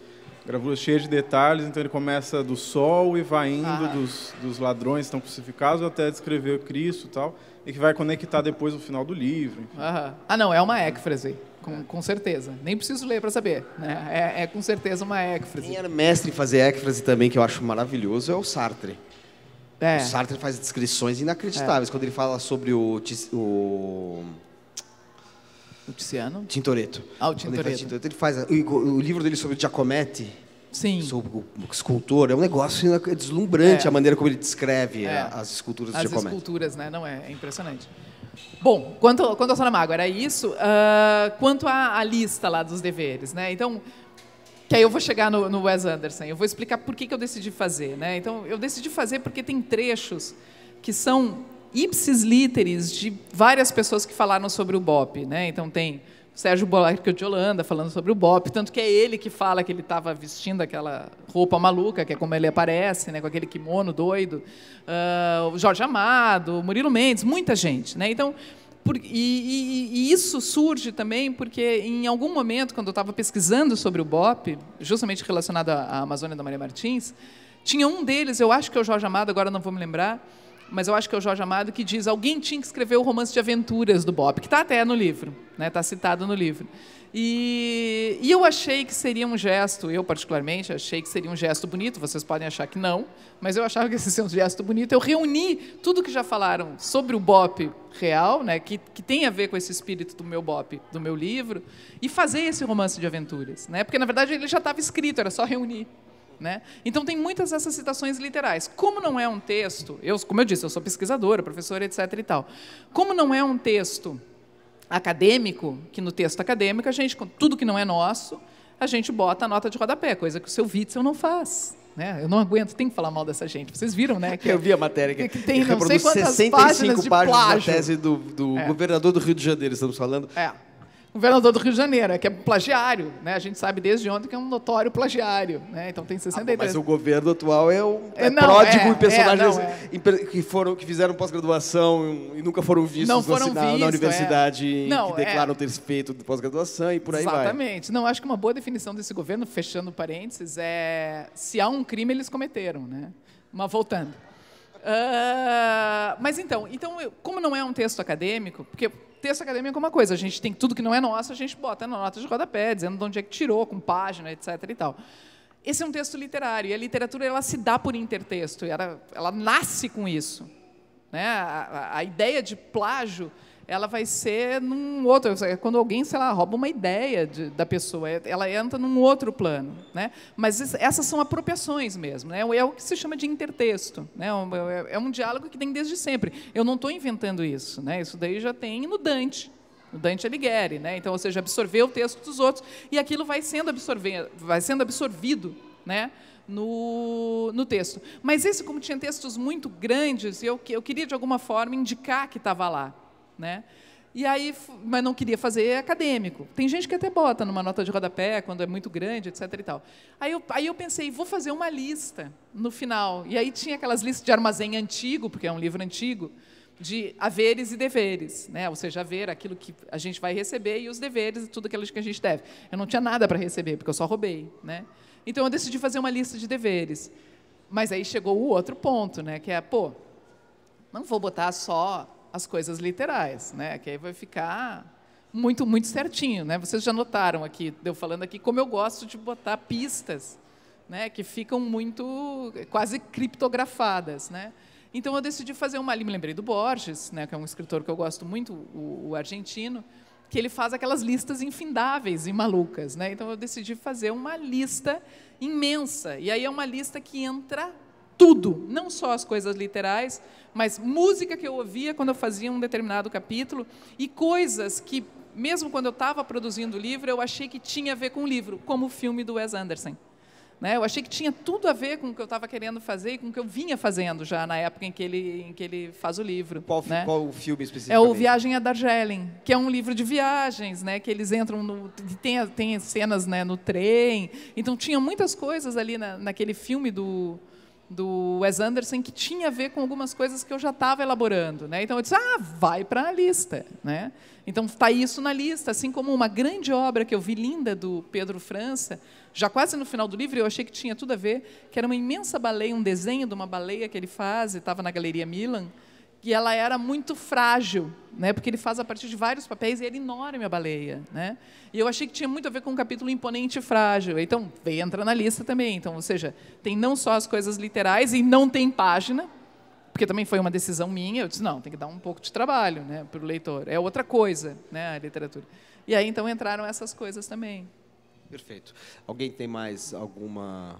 gravuras cheias de detalhes, então ele começa do sol e vai indo ah. dos, dos ladrões que estão crucificados até descrever Cristo e tal, e que vai conectar depois no final do livro. Ah, ah não, é uma écfrase com, com certeza. Nem preciso ler para saber. Né? É, é, com certeza uma écfrase. Quem era mestre em fazer écfrase também, que eu acho maravilhoso, é o Sartre. É. O Sartre faz descrições inacreditáveis é. quando ele fala sobre o. o... O Tiziano? Tintoretto. Ah, o Tintoretto. Ele faz, Tintoretto, ele faz o, o livro dele sobre o Giacometti, Sim. sobre o escultor, é um negócio deslumbrante é. a maneira como ele descreve é. as esculturas do As Giacometti. esculturas, né? Não é, é impressionante. Bom, quanto, quanto ao Saramago, era isso. Uh, quanto à, à, lista lá dos deveres, né? Então, que aí eu vou chegar no, no Wes Anderson, eu vou explicar por que, que eu decidi fazer, né? Então, eu decidi fazer porque tem trechos que são ipsis literis de várias pessoas que falaram sobre o BOP, né? Então, tem Sérgio Buarque de Holanda falando sobre o Bop, tanto que é ele que fala que ele estava vestindo aquela roupa maluca, que é como ele aparece, né, com aquele kimono doido. Uh, o Jorge Amado, o Murilo Mendes, muita gente, né? Então, por, e, e, e, isso surge também porque, em algum momento, quando eu estava pesquisando sobre o BOP, justamente relacionado à, à Amazônia da Maria Martins, tinha um deles, eu acho que é o Jorge Amado, agora não vou me lembrar, mas eu acho que é o Jorge Amado que diz: alguém tinha que escrever o romance de aventuras do Bob, que está até no livro, está né? Tá citado no livro. E, e, eu achei que seria um gesto, eu particularmente achei que seria um gesto bonito, vocês podem achar que não, mas eu achava que esse seria um gesto bonito. Eu reuni tudo que já falaram sobre o BOP real, né, que, que tem a ver com esse espírito do meu BOP, do meu livro, e fazer esse romance de aventuras. Né, porque, na verdade, ele já estava escrito, era só reunir. Né? Então tem muitas dessas citações literais. Como não é um texto, eu, como eu disse, eu sou pesquisadora, professora, etc. e tal. Como não é um texto acadêmico, que no texto acadêmico a gente, tudo que não é nosso, a gente bota a nota de rodapé, coisa que o seu Witzel não faz. Né? Eu não aguento, tem que falar mal dessa gente. Vocês viram, né? Que, eu vi a matéria que, que tem não sei quantas 65 páginas, páginas de páginas da tese do, do é. governador do Rio de Janeiro, estamos falando. É governador do Rio de Janeiro, é que é plagiário, né? A gente sabe desde ontem que é um notório plagiário, né? Então tem 63. Ah, mas o governo atual é um é, pródigo é, em personagens é, não, é. que foram que fizeram pós-graduação e nunca foram vistos não foram na, visto, na é. universidade, não, que declaram ter feito pós-graduação e por aí Exatamente. vai. Exatamente. Não, acho que uma boa definição desse governo, fechando parênteses, é se há um crime eles cometeram, né? Mas voltando. Uh, mas então, então, como não é um texto acadêmico, porque texto acadêmico é uma coisa, a gente tem tudo que não é nosso, a gente bota na nota de rodapé, dizendo de onde é que tirou, com página, etc. E tal. Esse é um texto literário, e a literatura ela se dá por intertexto, ela, ela nasce com isso. Né? A, a, a ideia de plágio ela vai ser num outro. É quando alguém, sei lá, rouba uma ideia de, da pessoa, é, ela entra num outro plano. Né? Mas essas são apropriações mesmo. Né? É o que se chama de intertexto. Né? É um é, diálogo que tem desde sempre. Eu não estou inventando isso. Né? Isso daí já tem no Dante. O Dante Alighieri, né? Então, ou seja, absorver o texto dos outros e aquilo vai sendo, vai sendo absorvido, né? No, no, texto. Mas esse, como tinha textos muito grandes, eu, eu queria de alguma forma indicar que estava lá né? E aí, mas não queria fazer acadêmico. Tem gente que até bota numa nota de rodapé, quando é muito grande, etc. E tal. Aí, eu, aí eu pensei, vou fazer uma lista no final. E aí tinha aquelas listas de armazém antigo, porque é um livro antigo, de haveres e deveres. Né? Ou seja, haver, aquilo que a gente vai receber, e os deveres, tudo aquilo que a gente deve. Eu não tinha nada para receber, porque eu só roubei. Né? Então, eu decidi fazer uma lista de deveres. Mas aí chegou o outro ponto, né? que é, pô, não vou botar só as coisas literais, né? Que aí vai ficar muito, muito certinho, né? Vocês já notaram aqui, eu falando aqui, como eu gosto de botar pistas, né? Que ficam muito, quase criptografadas, né? Então eu decidi fazer uma me lembrei do Borges, né? Que é um escritor que eu gosto muito, o, o argentino, que ele faz aquelas listas infindáveis e malucas, né? Então eu decidi fazer uma lista imensa, e aí é uma lista que entra tudo, não só as coisas literais, mas música que eu ouvia quando eu fazia um determinado capítulo e coisas que, mesmo quando eu estava produzindo o livro, eu achei que tinha a ver com o livro, como o filme do Wes Anderson. Né? Eu achei que tinha tudo a ver com o que eu estava querendo fazer e com o que eu vinha fazendo já na época em que ele, em que ele faz o livro. Qual, né? qual o filme específico? É o Viagem a Darjeeling, que é um livro de viagens, né? que eles entram no... Tem, tem cenas né, no trem. Então, tinha muitas coisas ali na, naquele filme do do Wes Anderson que tinha a ver com algumas coisas que eu já estava elaborando, né? Então eu disse: "Ah, vai para a lista", né? Então está isso na lista, assim como uma grande obra que eu vi linda do Pedro França, já quase no final do livro, eu achei que tinha tudo a ver, que era uma imensa baleia, um desenho de uma baleia que ele faz, estava na Galeria Milan que ela era muito frágil, né? Porque ele faz a partir de vários papéis e ele é enorme a baleia, né? E eu achei que tinha muito a ver com um capítulo imponente e frágil. Então, veio entrar na lista também. Então, ou seja, tem não só as coisas literais e não tem página, porque também foi uma decisão minha. Eu disse, não, tem que dar um pouco de trabalho, né, para o leitor. É outra coisa, né, a literatura. E aí então entraram essas coisas também. Perfeito. Alguém tem mais alguma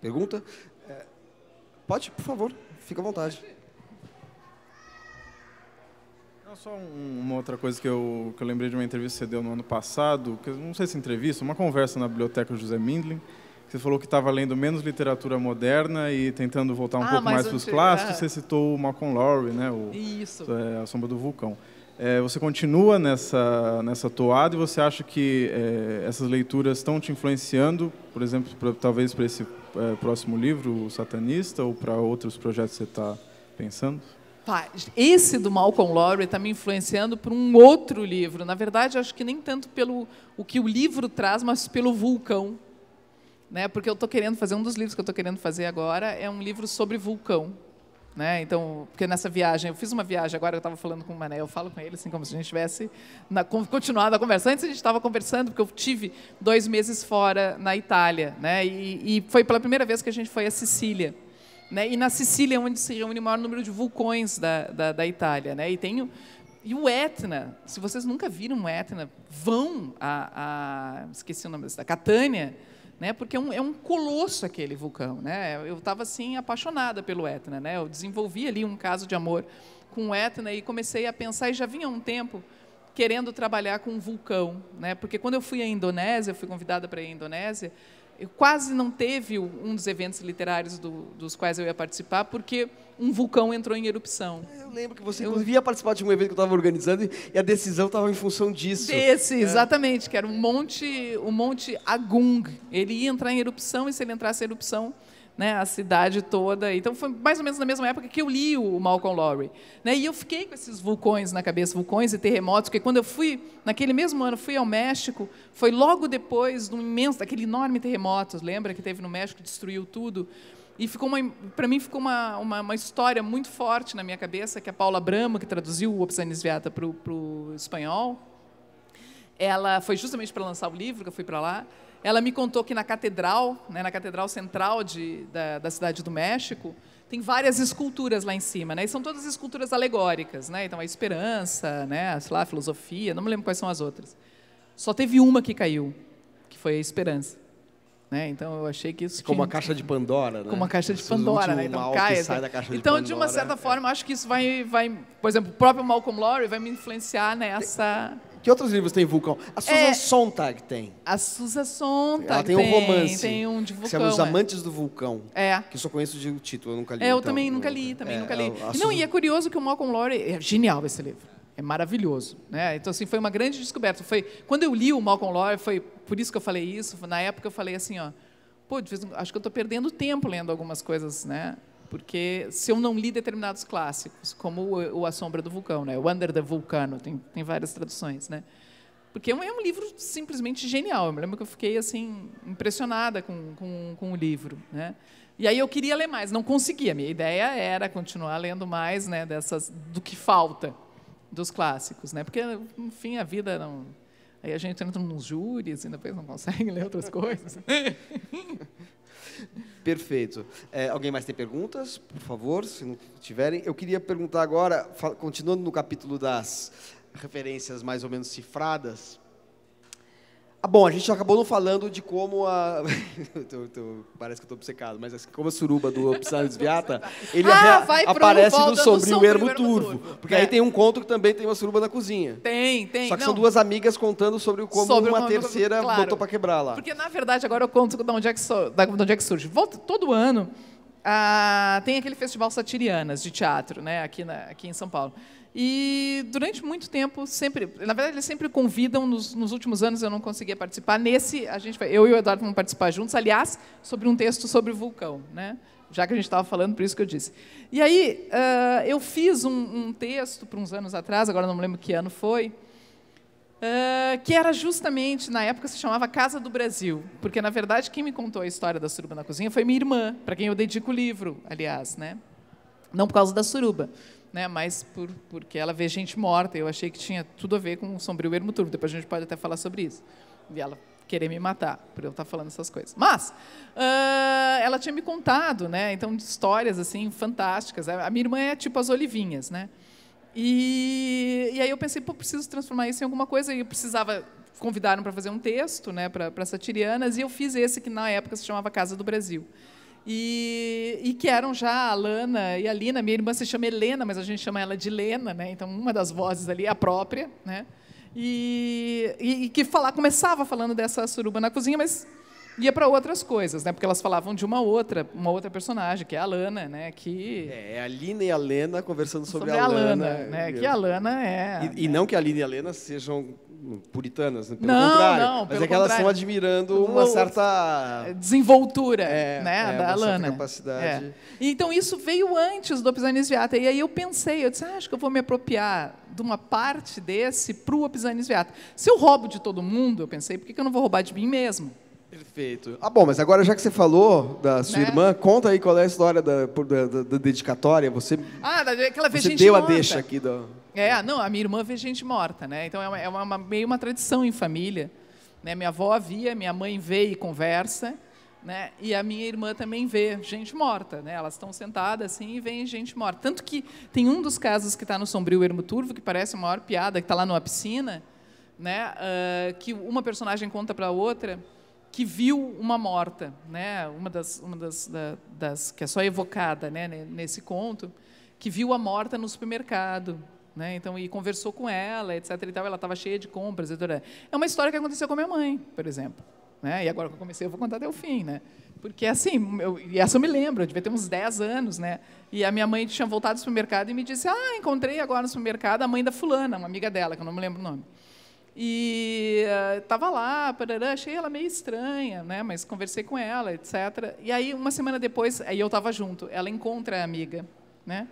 pergunta? É, pode, por favor, fica à vontade só um, uma outra coisa que eu, que eu lembrei de uma entrevista que você deu no ano passado, que não sei se entrevista, uma conversa na biblioteca José Mindlin, que você falou que estava lendo menos literatura moderna e tentando voltar um ah, pouco mais para os clássicos. É. Você citou o Malcolm Lowry, né? O, Isso. É, a Sombra do Vulcão. É, você continua nessa, nessa toada e você acha que é, essas leituras estão te influenciando, por exemplo, pra, talvez para esse é, próximo livro, O Satanista, ou para outros projetos que você está pensando? esse do Malcolm Lowry está me influenciando para um outro livro. Na verdade, acho que nem tanto pelo o que o livro traz, mas pelo vulcão. Né? Porque eu estou querendo fazer, um dos livros que eu estou querendo fazer agora é um livro sobre vulcão. Né? Então, porque nessa viagem, eu fiz uma viagem agora, eu estava falando com o Mané, eu falo com ele assim como se a gente tivesse na, continuado a conversa. Antes a gente estava conversando, porque eu tive dois meses fora na Itália, né? E, e foi pela primeira vez que a gente foi à Sicília. Né? E na Sicília, é onde se reúne o maior número de vulcões da, da, da Itália. Né? E tem o, e o Etna. Se vocês nunca viram o Etna, vão a, a esqueci o nome da Catânia, né? Porque é um, é um colosso aquele vulcão, né? Eu estava assim apaixonada pelo Etna, né? Eu desenvolvi ali um caso de amor com o Etna e comecei a pensar e já vinha um tempo querendo trabalhar com um vulcão, né? Porque quando eu fui à Indonésia, eu fui convidada para ir à Indonésia, eu quase não teve um dos eventos literários do, dos quais eu ia participar, porque um vulcão entrou em erupção. É, eu lembro que você, eu... inclusive, ia participar de um evento que eu estava organizando e a decisão estava em função disso. Desse, é. exatamente, que era o um Monte, o um monte Agung. Ele ia entrar em erupção e, se ele entrasse em erupção, né, a cidade toda. Então foi mais ou menos na mesma época que eu li o Malcolm Lowry, né? E eu fiquei com esses vulcões na cabeça, vulcões e terremotos, porque quando eu fui naquele mesmo ano fui ao México, foi logo depois de um imenso, daquele enorme terremoto, lembra que teve no México, destruiu tudo. E ficou para mim ficou uma, uma, uma, história muito forte na minha cabeça que a Paula Brama, que traduziu o Opsanis Viata para o espanhol, ela foi justamente para lançar o livro que eu fui para lá ela me contou que na catedral, né, na catedral central de, da, da, cidade do México, tem várias esculturas lá em cima, né? E são todas esculturas alegóricas, né? Então a esperança, né? Sei lá, a filosofia, não me lembro quais são as outras. Só teve uma que caiu, que foi a esperança. Né? Então eu achei que isso. Como tinha... a caixa de Pandora, né? Como a caixa de Esses Pandora, né? Então cai. Sai assim. da caixa de então, Pandora, de uma certa né? forma, é. acho que isso vai, vai. Por exemplo, o próprio Malcolm Lowry vai me influenciar nessa. Tem que outros livros tem vulcão? A Susan é, Sontag tem. A Susan Sontag Ela tem, tem um romance. Tem um de vulcão. Que se Os é. Amantes é. do Vulcão. É. Que eu só conheço de título, eu nunca li. É, eu então, também nunca li, também é, nunca li. A, é a Não, e é curioso que o Malcolm Lowry... É genial esse livro. É maravilhoso. Né? Então, assim, foi uma grande descoberta. Foi, quando eu li o Malcolm Lowry, foi por isso que eu falei isso. Na época eu falei assim, ó... Pô, acho que eu estou perdendo tempo lendo algumas coisas, né? Porque se eu não li determinados clássicos, como o, o A Sombra do Vulcão, né? o Under the Vulcano, tem, tem várias traduções, né? Porque é, é um livro simplesmente genial. Eu me lembro que eu fiquei assim impressionada com, com, com o livro, né? E aí eu queria ler mais, não conseguia. Minha ideia era continuar lendo mais, né, dessas do que falta dos clássicos, né? Porque enfim, a vida não Aí a gente entra nos júris e depois não consegue ler outras coisas. Perfeito. É, alguém mais tem perguntas? Por favor, se não tiverem. Eu queria perguntar agora, continuando no capítulo das referências mais ou menos cifradas, ah, bom, a gente acabou não falando de como a. tô, tô, parece que eu tô obcecado, mas assim, como a suruba do Psanasviata, ele ah, aparece no sombrio, ermo turvo. Porque é. aí tem um conto que também tem uma suruba na cozinha. Tem, tem. Só que não. são duas amigas contando sobre como sobre uma, uma terceira claro. botou para quebrar lá. Porque, na verdade, agora eu conto de onde é que, so, de onde é que surge. Volta, todo ano ah, tem aquele festival Satirianas de teatro, né, aqui, na, aqui em São Paulo. E durante muito tempo, sempre, na verdade, eles sempre convidam. Nos, nos últimos anos eu não conseguia participar. Nesse, a gente, eu e o Eduardo vamos participar juntos. Aliás, sobre um texto sobre o vulcão, né? Já que a gente estava falando, por isso que eu disse. E aí uh, eu fiz um, um texto para uns anos atrás, agora não me lembro que ano foi, uh, que era justamente na época se chamava Casa do Brasil, porque na verdade quem me contou a história da suruba na cozinha foi minha irmã, para quem eu dedico o livro, aliás, né? Não por causa da suruba, né, mas por, porque ela vê gente morta. Eu achei que tinha tudo a ver com o sombrio ermo turbo. Depois a gente pode até falar sobre isso. E ela querer me matar por eu estar falando essas coisas. Mas uh, ela tinha me contado, né? Então histórias assim fantásticas. A minha irmã é tipo as olivinhas, né? E, e aí eu pensei, pô, preciso transformar isso em alguma coisa. E eu precisava convidaram para fazer um texto, né, para satirianas. E eu fiz esse que na época se chamava Casa do Brasil. E, e, que eram já a Lana e a Lina. Minha irmã se chama Helena, mas a gente chama ela de Lena, né? Então, uma das vozes ali, a própria, né? E, e, e que falar, começava falando dessa suruba na cozinha, mas ia para outras coisas, né? Porque elas falavam de uma outra, uma outra personagem, que é a Lana, né? Que é, é a Lina e a Lena conversando sobre, sobre a, a Lana, Lana né? Que a Lana é. E, e né? não que a Lina e a Lena sejam puritanas, né? pelo não, contrário. Não, mas pelo é que elas estão admirando uma, uma certa desenvoltura, é, né, é, da Alana. Capacidade. É. Então isso veio antes do Opisanis Viata. E aí eu pensei, eu disse, ah, acho que eu vou me apropriar de uma parte desse para o Opisanis Viata. Se eu roubo de todo mundo, eu pensei, por que eu não vou roubar de mim mesmo? Perfeito. Ah, bom, mas agora já que você falou da sua né? irmã, conta aí qual é a história da, da, da dedicatória. Você, ah, aquela vez você deu a deixa aqui. Do... É, ah, não, a minha irmã vê gente morta, né? Então é, uma, é uma, meio uma tradição em família. Né? Minha avó via, minha mãe vê e conversa, né? E a minha irmã também vê gente morta, né? Elas estão sentadas assim e veem gente morta. Tanto que tem um dos casos que está no Sombrio Ermo Turvo, que parece a maior piada, que está lá numa piscina, né? Uh, que uma personagem conta para a outra que viu uma morta, né? Uma das, uma das, da, das que é só evocada, né? Nesse conto, que viu a morta no supermercado né? Então, e conversou com ela, etc. E tal. Ela estava cheia de compras. Etc. É uma história que aconteceu com a minha mãe, por exemplo. Né? E agora que eu comecei, eu vou contar até o fim. Né? Porque assim, eu, e essa eu me lembro, eu devia ter uns 10 anos, né? E a minha mãe tinha voltado do supermercado e me disse: Ah, encontrei agora no supermercado a mãe da fulana, uma amiga dela, que eu não me lembro o nome. E estava eh, uh, lá, parará, achei ela meio estranha, né? Mas conversei com ela, etc. E aí, uma semana depois, aí eu estava junto, ela encontra a amiga, né?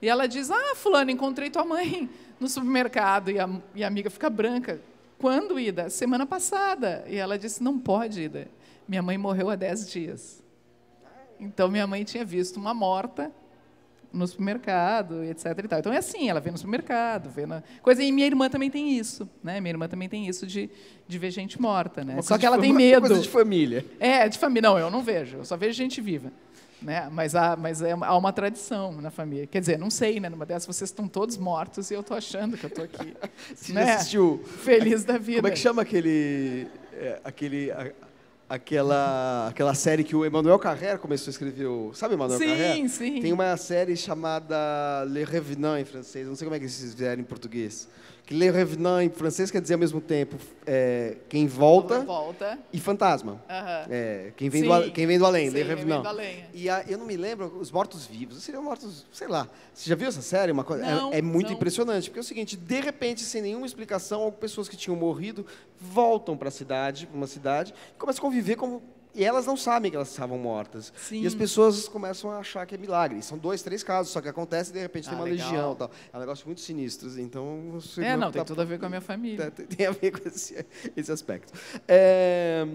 E ela diz: Ah, Fulano, encontrei tua mãe no supermercado. E a, e a amiga fica branca. Quando, Ida? Semana passada. E ela disse: Não pode, Ida. Minha mãe morreu há 10 dias. Então, minha mãe tinha visto uma morta no supermercado, etc. E tal. Então é assim, ela vê no supermercado, vê na coisa. E minha irmã também tem isso, né? Minha irmã também tem isso de, de ver gente morta, né? Só que ela tem medo. Coisa de família. É, de família. Não, eu não vejo. Eu só vejo gente viva. Né? Mas, há, mas é, há uma tradição na família. Quer dizer, não sei, né? Numa dessas vocês estão todos mortos e eu estou achando que eu estou aqui. Você né? assistiu? Feliz da vida. Como é que chama aquele. É, aquele a, aquela, aquela série que o Emmanuel Carrère começou a escrever. sabe Emmanuel Carrère? Sim, sim. Tem uma série chamada Le Revenant em francês. Não sei como é que vocês fizeram em português. Que Le Revenant em francês quer dizer ao mesmo tempo é, quem volta, volta, e fantasma. É, quem, vem do, quem, vem do, além, Sim, Le Revenant. É. E a, eu não me lembro, os mortos-vivos, seriam mortos, sei lá. Você já viu essa série? Uma coisa, é, não, é, é, muito não. impressionante, porque é o seguinte, de repente, sem nenhuma explicação, pessoas que tinham morrido voltam para a cidade, para uma cidade, e começam a conviver como e elas não sabem que elas estavam mortas. Sim. E as pessoas começam a achar que é milagre. São dois, três casos, só que acontece e de repente ah, tem uma legal. legião tal. É um negócio muito sinistro. Assim. Então, você É, não, tá... tem tudo a ver com a minha família. Tem, tem a ver com esse, esse aspecto. É...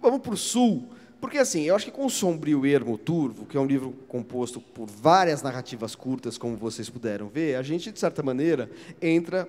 Vamos para o sul. Porque, assim, eu acho que com o Sombrio Ermo Turvo, que é um livro composto por várias narrativas curtas, como vocês puderam ver, a gente, de certa maneira, entra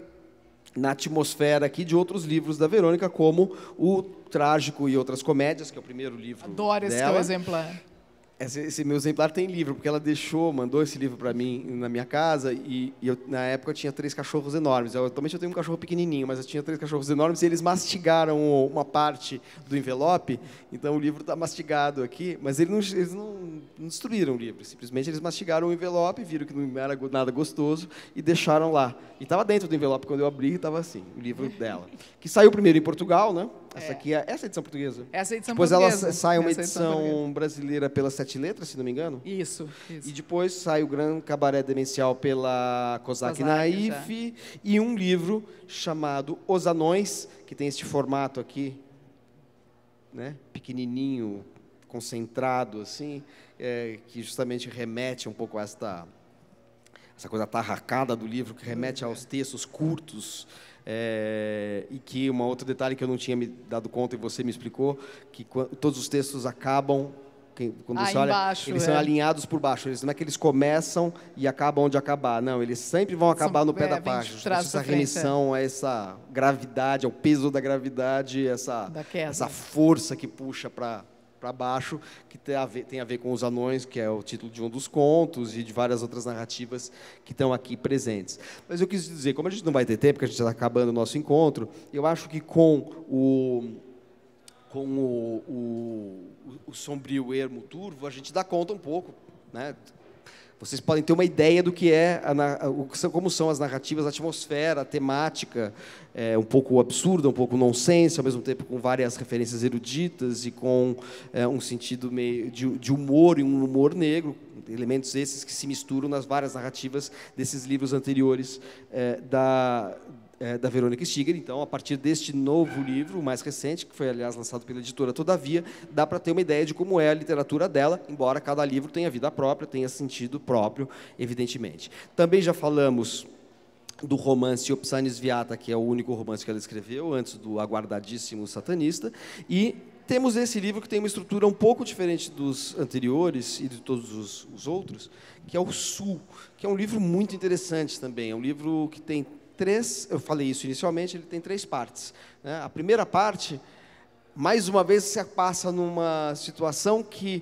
na atmosfera aqui de outros livros da Verônica, como o Trágico e Outras Comédias, que é o primeiro livro Adoro esse dela. teu exemplar. É. Esse, esse, meu exemplar tem livro, porque ela deixou, mandou esse livro para mim na minha casa, e, e, eu, na época eu tinha três cachorros enormes. Eu, atualmente eu tenho um cachorro pequenininho, mas eu tinha três cachorros enormes e eles mastigaram uma parte do envelope, então o livro está mastigado aqui, mas eles, não, eles não, não, destruíram o livro, simplesmente eles mastigaram o envelope, viram que não era nada gostoso e deixaram lá. E estava dentro do envelope quando eu abri, estava assim, o livro dela. Que saiu primeiro em Portugal, né? Essa é. aqui é essa é edição portuguesa. Essa é edição depois portuguesa. Depois ela sai uma edição, edição brasileira pelas Sete Letras, se não me engano. Isso, isso. E depois sai o Gran Cabaré Demencial pela Cosac Kozak Naif já. e um livro chamado Os Anões, que tem este formato aqui, né? Pequenininho, concentrado assim, é, que justamente remete um pouco a esta essa coisa tarracada do livro que remete aos textos curtos é, e que um outro detalhe que eu não tinha me dado conta e você me explicou, que todos os textos acabam quando ah, você olha, embaixo, eles é. são alinhados por baixo. Eles, não é que eles começam e acabam onde acabar. Não, eles sempre vão acabar são, no pé é, da página. Essa remissão, frente, é. essa gravidade, ao é peso da gravidade, essa, essa força que puxa para para baixo, que tem a, ver, tem a ver com os anões, que é o título de um dos contos, e de várias outras narrativas que estão aqui presentes. Mas eu quis dizer, como a gente não vai ter tempo, porque a gente está acabando o nosso encontro, eu acho que com o com o, o, o sombrio ermo turvo, a gente dá conta um pouco, né? Vocês podem ter uma ideia do que é, a, como são as narrativas, a atmosfera, a temática, é, um pouco absurda, um pouco nonsense, ao mesmo tempo com várias referências eruditas e com é, um sentido meio de, de humor e um humor negro, elementos esses que se misturam nas várias narrativas desses livros anteriores é, da, é, da Verônica Stiger. Então, a partir deste novo livro, o mais recente, que foi, aliás, lançado pela editora Todavia, dá para ter uma ideia de como é a literatura dela, embora cada livro tenha vida própria, tenha sentido próprio, evidentemente. Também já falamos do romance Opsanis Viata, que é o único romance que ela escreveu, antes do aguardadíssimo Satanista, e temos esse livro que tem uma estrutura um pouco diferente dos anteriores e de todos os, os, outros, que é o Sul, que é um livro muito interessante também. É um livro que tem três, eu falei isso inicialmente, ele tem três partes. Né? A primeira parte, mais uma vez, você passa numa situação que,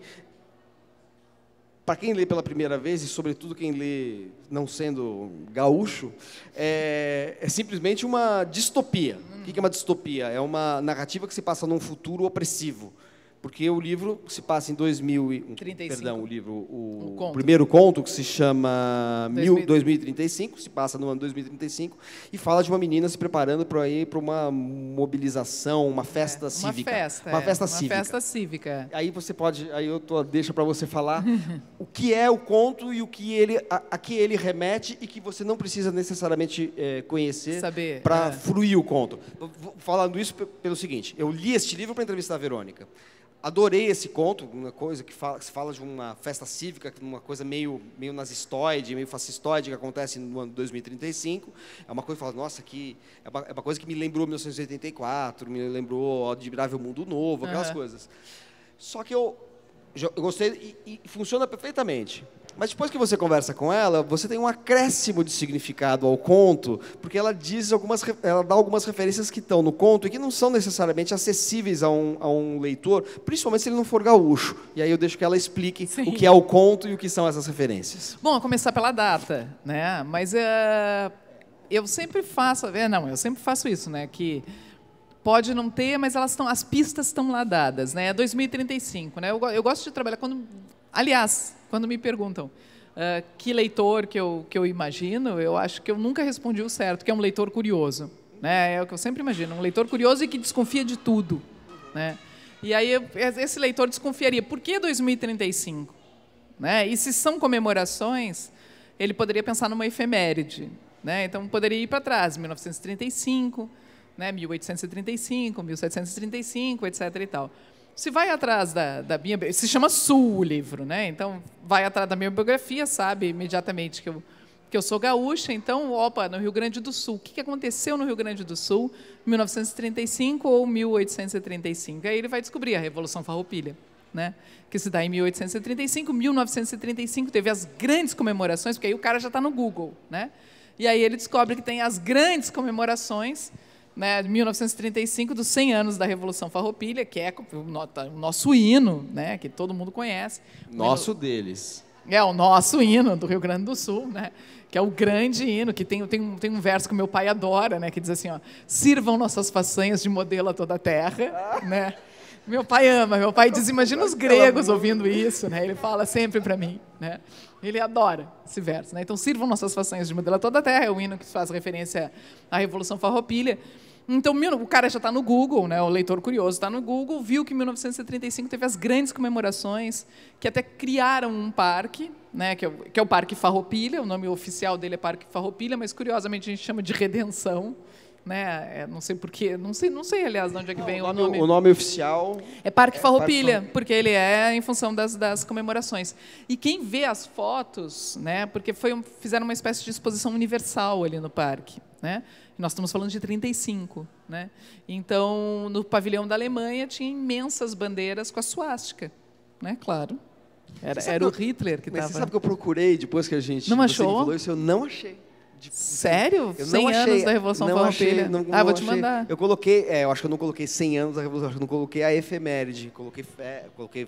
para quem lê pela primeira vez, e sobretudo quem lê não sendo gaúcho, é, é simplesmente uma distopia. O que é uma distopia? É uma narrativa que se passa num futuro opressivo porque o livro se passa em 2035. Perdão, o livro, o, um conto. primeiro conto, que se chama 2035, se passa no ano 2035, e fala de uma menina se preparando para ir para uma mobilização, uma é, festa é, cívica. Uma festa. Uma, é, festa, uma cívica. festa cívica. Aí você pode, aí eu tô, para você falar o que é o conto e o que ele, a, a que ele remete e que você não precisa necessariamente é, conhecer para é. fruir o conto. Falando isso pelo seguinte, eu li este livro para entrevistar a Verônica. Adorei esse conto, uma coisa que, fala, que se fala de uma festa cívica, uma coisa meio, meio nazistoide, meio fascistoide, que acontece no ano 2035. É uma coisa que fala, nossa, que é uma, é uma coisa que me lembrou 1984, me lembrou Admirável Mundo Novo, aquelas uhum. coisas. Só que eu, eu gostei e, e funciona perfeitamente. Mas depois que você conversa com ela, você tem um acréscimo de significado ao conto, porque ela diz algumas, ela dá algumas referências que estão no conto e que não são necessariamente acessíveis a um, a um leitor, principalmente se ele não for gaúcho. E aí eu deixo que ela explique Sim. o que é o conto e o que são essas referências. Bom, a começar pela data, né? Mas uh, eu sempre faço, eh, não, eu sempre faço isso, né? Que pode não ter, mas elas estão, as pistas estão lá dadas, né? 2035, é né? Eu, eu gosto de trabalhar quando, aliás quando me perguntam uh, que leitor que eu, que eu imagino, eu acho que eu nunca respondi o certo, que é um leitor curioso. Né? É o que eu sempre imagino, um leitor curioso e que desconfia de tudo. Né? E aí esse leitor desconfiaria, por que 2035? Né? E se são comemorações, ele poderia pensar numa efeméride. Né? Então, poderia ir para trás, 1935, né? 1835, 1735, etc. E tal se vai atrás da, da minha... Se chama Sul o livro, né? Então, vai atrás da minha biografia, sabe imediatamente que eu, que eu sou gaúcha. Então, opa, no Rio Grande do Sul. O que aconteceu no Rio Grande do Sul, 1935 ou 1835? Aí ele vai descobrir a Revolução Farroupilha. Né? Que se dá em 1835, 1935 teve as grandes comemorações, porque aí o cara já está no Google, né? E aí ele descobre que tem as grandes comemorações né, 1935, dos 100 anos da Revolução Farroupilha, que é tá, o nosso hino, né, que todo mundo conhece. Nosso deles. É, o nosso hino do Rio Grande do Sul, né, que é o grande hino, que tem, tem, tem um verso que meu pai adora, né, que diz assim, ó, sirvam nossas façanhas de modelo a toda a terra, ah. né, meu pai ama, meu pai diz, imagina os gregos ouvindo isso, né? Ele fala sempre para mim, né? Ele adora esse verso. Né? Então, sirvam nossas façanhas de modelo a toda a terra, é o hino que faz referência à Revolução Farroupilha. Então, o cara já está no Google, né? o leitor curioso está no Google, viu que em 1935 teve as grandes comemorações, que até criaram um parque, né? que, é o, que é o Parque Farroupilha, o nome oficial dele é Parque Farroupilha, mas, curiosamente, a gente chama de Redenção, né? É, não sei porquê, não sei, não sei, aliás, de onde é que vem não, o nome. O nome oficial. É Parque é Farroupilha, Parque... porque ele é em função das, das comemorações. E quem vê as fotos, né? Porque foi um, fizeram uma espécie de exposição universal ali no parque, né? Nós estamos falando de 35, né? Então, no pavilhão da Alemanha tinha imensas bandeiras com a suástica, né? Claro. Era, era o Hitler que estava. Você sabe que eu procurei depois que a gente não achou? Falou isso, eu não achei de. Sério? Eu 100 achei, anos da Revolução não Farroupilha. Achei, não, ah, não vou te mandar. Eu coloquei, é, eu acho que eu não coloquei 100 anos da Revolução, acho que eu não coloquei a efeméride, coloquei, é, coloquei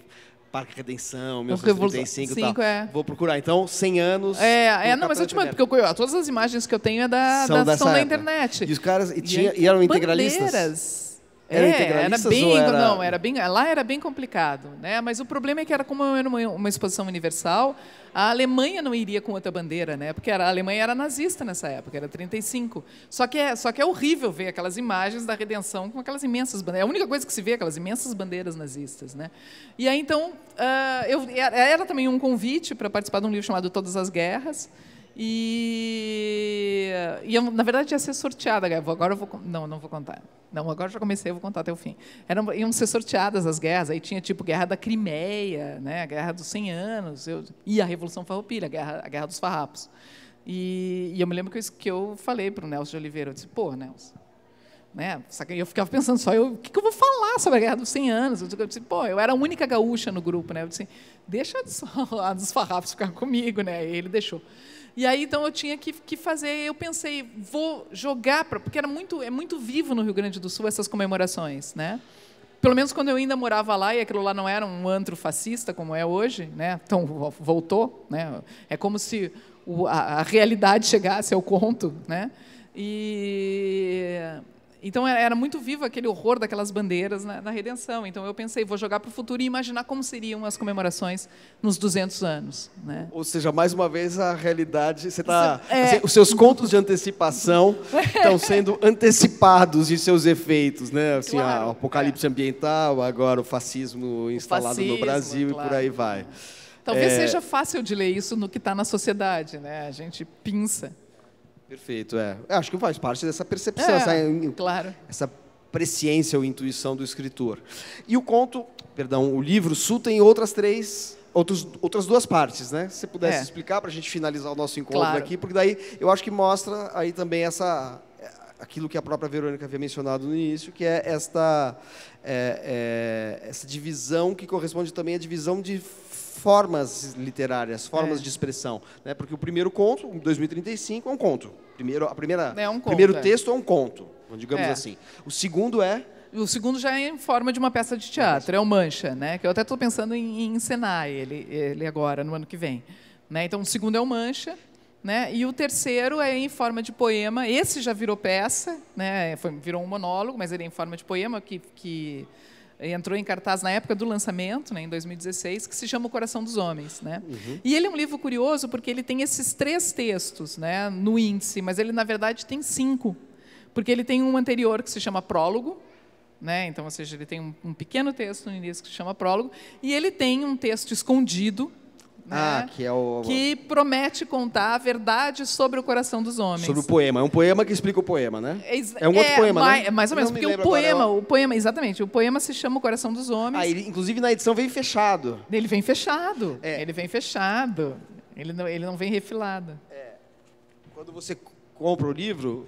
Parque Redenção, 1935 e tal. É. Vou procurar. Então, 100 anos. É, é não, mas eu te mando, porque eu, todas as imagens que eu tenho é da, são da, são da internet. E os caras, e, tinha, e, aí, e eram banderas. integralistas. Era é, era bem, era... não, era bem, lá era bem complicado, né? Mas o problema é que era como era uma, uma, exposição universal, a Alemanha não iria com outra bandeira, né? Porque era, a Alemanha era nazista nessa época, era 35. Só que é, só que é horrível ver aquelas imagens da redenção com aquelas imensas bandeiras. É a única coisa que se vê é aquelas imensas bandeiras nazistas, né? E aí então, uh, eu era também um convite para participar de um livro chamado Todas as Guerras. E, e eu, na verdade, ia ser sorteada. Agora eu vou. Não, não vou contar. Não, agora já comecei, vou contar até o fim. Eram, iam ser sorteadas as guerras. Aí tinha, tipo, Guerra da Crimeia, né? a Guerra dos 100 Anos, eu, e a Revolução Farroupilha, a Guerra, a guerra dos Farrapos. E, e, eu me lembro que eu, que eu falei para o Nelson de Oliveira, eu disse, pô, Nelson, né? Eu ficava pensando só, eu, o que, que, eu vou falar sobre a Guerra dos 100 Anos? Eu disse, pô, eu era a única gaúcha no grupo, né? Eu disse, deixa a dos, a dos farrapos ficar comigo, né? E ele deixou. E aí, então, eu tinha que, que fazer. Eu pensei, vou jogar, pra, porque era muito, é muito vivo no Rio Grande do Sul essas comemorações, né? Pelo menos quando eu ainda morava lá, e aquilo lá não era um antro fascista como é hoje, né? Então, voltou, né? É como se o, a, a realidade chegasse ao conto, né? E então era muito vivo aquele horror daquelas bandeiras na, na redenção. Então eu pensei, vou jogar para o futuro e imaginar como seriam as comemorações nos 200 anos. Né? Ou seja, mais uma vez a realidade, você tá, é... assim, os seus contos de antecipação estão sendo antecipados e seus efeitos, né? Assim, ah, claro, o apocalipse é. ambiental, agora o fascismo instalado o fascismo, no Brasil claro. e por aí vai. Talvez é... seja fácil de ler isso no que está na sociedade, né? A gente pinça. Perfeito, é. Eu é, acho que faz parte dessa percepção, é, essa, claro. essa presciência ou intuição do escritor. E o conto, perdão, o livro Sul tem outras três outros, outras duas partes, né? Se você pudesse é. explicar para a gente finalizar o nosso encontro claro. aqui, porque daí eu acho que mostra aí também essa é, aquilo que a própria Verônica havia mencionado no início, que é esta é, é, essa divisão que corresponde também à divisão de formas literárias, formas é. de expressão, né? Porque o primeiro conto, 2035, é um conto. Primeiro, a primeira, é, é um conto, primeiro é. texto é um conto, digamos é. assim. O segundo é o segundo já é em forma de uma peça de teatro, é o Mancha, né? Que eu até estou pensando em, em encenar ele, ele agora, no ano que vem. Né? Então, o segundo é o Mancha, né? E o terceiro é em forma de poema. Esse já virou peça, né? Foi, virou um monólogo, mas ele é em forma de poema que, que entrou em cartaz na época do lançamento, né, em 2016, que se chama O Coração dos Homens. Né? Uhum. E ele é um livro curioso porque ele tem esses três textos né, no índice, mas ele, na verdade, tem cinco. Porque ele tem um anterior que se chama Prólogo, né? então, ou seja, ele tem um, um pequeno texto no início que se chama Prólogo, e ele tem um texto escondido, né? Ah, que é o... Que promete contar a verdade sobre o coração dos homens. Sobre o poema. É um poema que explica o poema, né? É, é um outro é, poema, mais, né? Mais ou menos, porque me o poema, o... o poema, exatamente, o poema se chama O Coração dos Homens. Ah, ele, inclusive na edição vem fechado. Ele vem fechado. É. Ele vem fechado. Ele não, ele não vem refilado. É, quando você compra o livro,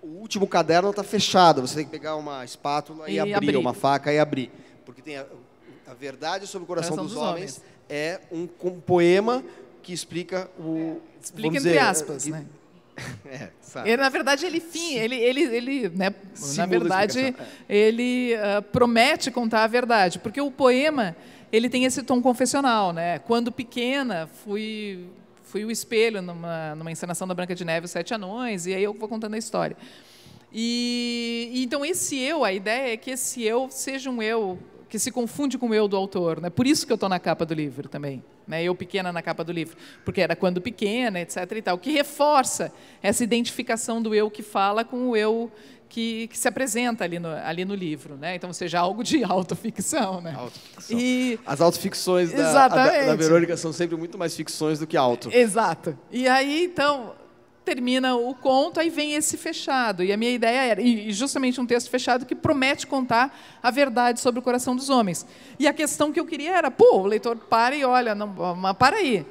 o último caderno está fechado. Você tem que pegar uma espátula e, e abrir, abrir, uma faca e abrir. Porque tem a, a verdade sobre o coração, coração dos, dos, homens. homens é um, um poema que explica o. É, explica entre aspas, né? é, né? É, ele, na verdade, ele fim, ele, ele, ele né, na verdade, é. ele uh, promete contar a verdade, porque o poema ele tem esse tom confessional, né? Quando pequena, fui fui o espelho numa, numa encenação da Branca de Neve, os Sete Anões, e aí eu vou contando a história. E, então esse eu, a ideia é que esse eu seja um eu que se confunde com o eu do autor. Né? Por isso que eu estou na capa do livro também. Né? Eu pequena na capa do livro, porque era quando pequena, etc. E tal, que reforça essa identificação do eu que fala com o eu que, que se apresenta ali no, ali no livro. Né? Então, seja, algo de autoficção. Né? autoficção. E... As autoficções da, a, da, Verônica são sempre muito mais ficções do que auto. Exato. E aí, então, termina o conto, aí vem esse fechado. E a minha ideia era, e justamente um texto fechado que promete contar a verdade sobre o coração dos homens. E a questão que eu queria era, pô, o leitor para e olha, não, para aí,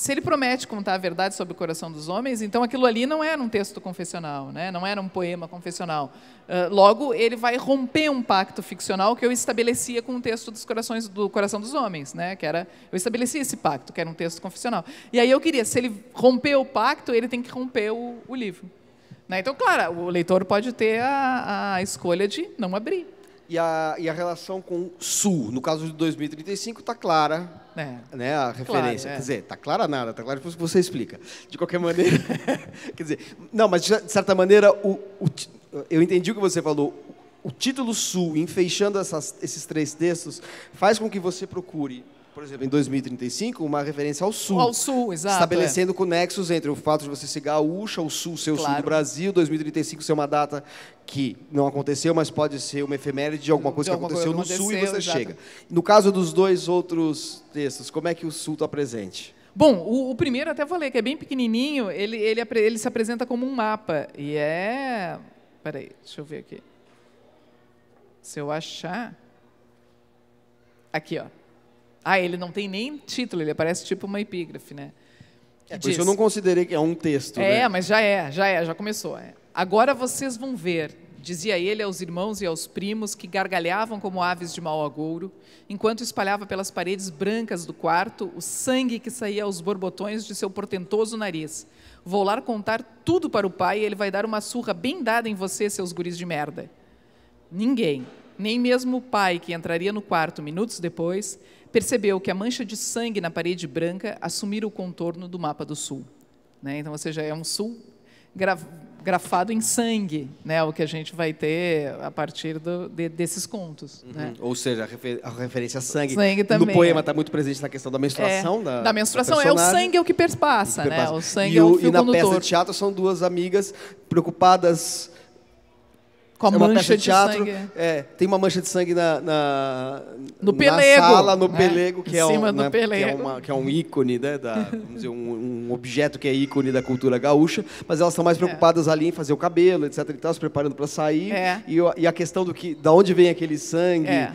se ele promete contar a verdade sobre o coração dos homens, então aquilo ali não era um texto confessional, né? não era um poema confessional. Uh, logo, ele vai romper um pacto ficcional que eu estabelecia com o texto dos corações do coração dos homens, né? que era eu estabelecia esse pacto, que era um texto confessional. E aí eu queria, se ele romper o pacto, ele tem que romper o, o livro. Né? Então, claro, o leitor pode ter a, a escolha de não abrir e a, e a relação com Sul, no caso de 2035, está clara é. né, a tá referência. Claro, é. Quer dizer, está clara nada, está claro depois que você explica. De qualquer maneira, quer dizer, não, mas de certa maneira, o, o, eu entendi o que você falou. O título Sul, enfeixando essas, esses três textos, faz com que você procure por exemplo, em 2035, uma referência ao sul. Ao sul, exato. Estabelecendo é. conexos entre o fato de você ser gaúcha, o sul ser o claro. sul do Brasil, 2035 ser uma data que não aconteceu, mas pode ser uma efeméride de alguma coisa de que alguma aconteceu coisa, no aconteceu, sul e você exato. chega. No caso dos dois outros textos, como é que o sul está presente? Bom, o, o, primeiro até falei que é bem pequenininho, ele, ele, ele se apresenta como um mapa. E é. Peraí, deixa eu ver aqui. Se eu achar. Aqui, ó. Ah, ele não tem nem título, ele aparece tipo uma epígrafe, né? é, por diz, isso eu não considerei que é um texto. É, né? mas já é, já é, já começou. É. Agora vocês vão ver, dizia ele aos irmãos e aos primos que gargalhavam como aves de mau agouro, enquanto espalhava pelas paredes brancas do quarto o sangue que saía aos borbotões de seu portentoso nariz. Vou lá contar tudo para o pai e ele vai dar uma surra bem dada em vocês, seus guris de merda. Ninguém, nem mesmo o pai que entraria no quarto minutos depois, percebeu que a mancha de sangue na parede branca assumira o contorno do mapa do sul. Né? Então, ou seja, é um sul grafado em sangue, né? o que a gente vai ter a partir do, de, desses contos. Uhum. Né? Ou seja, a, refer, a referência a sangue, sangue também, no poema está é. Tá muito presente na questão da menstruação. É, da, da, menstruação, da é o sangue é o que perpassa. O que né? perpassa. Né? O sangue e, é o, o fio E na condutor. peça de teatro são duas amigas preocupadas com a é uma mancha peça de teatro. é, tem uma mancha de sangue na, na, no pelego, na sala, no é, pelego, é né, é que é, um, ícone, né? Da, vamos dizer, um, um, objeto que é ícone da cultura gaúcha, mas elas estão mais preocupadas ali em fazer o cabelo, etc. E se preparando para sair. E, e, a questão do que, da onde vem aquele sangue. É,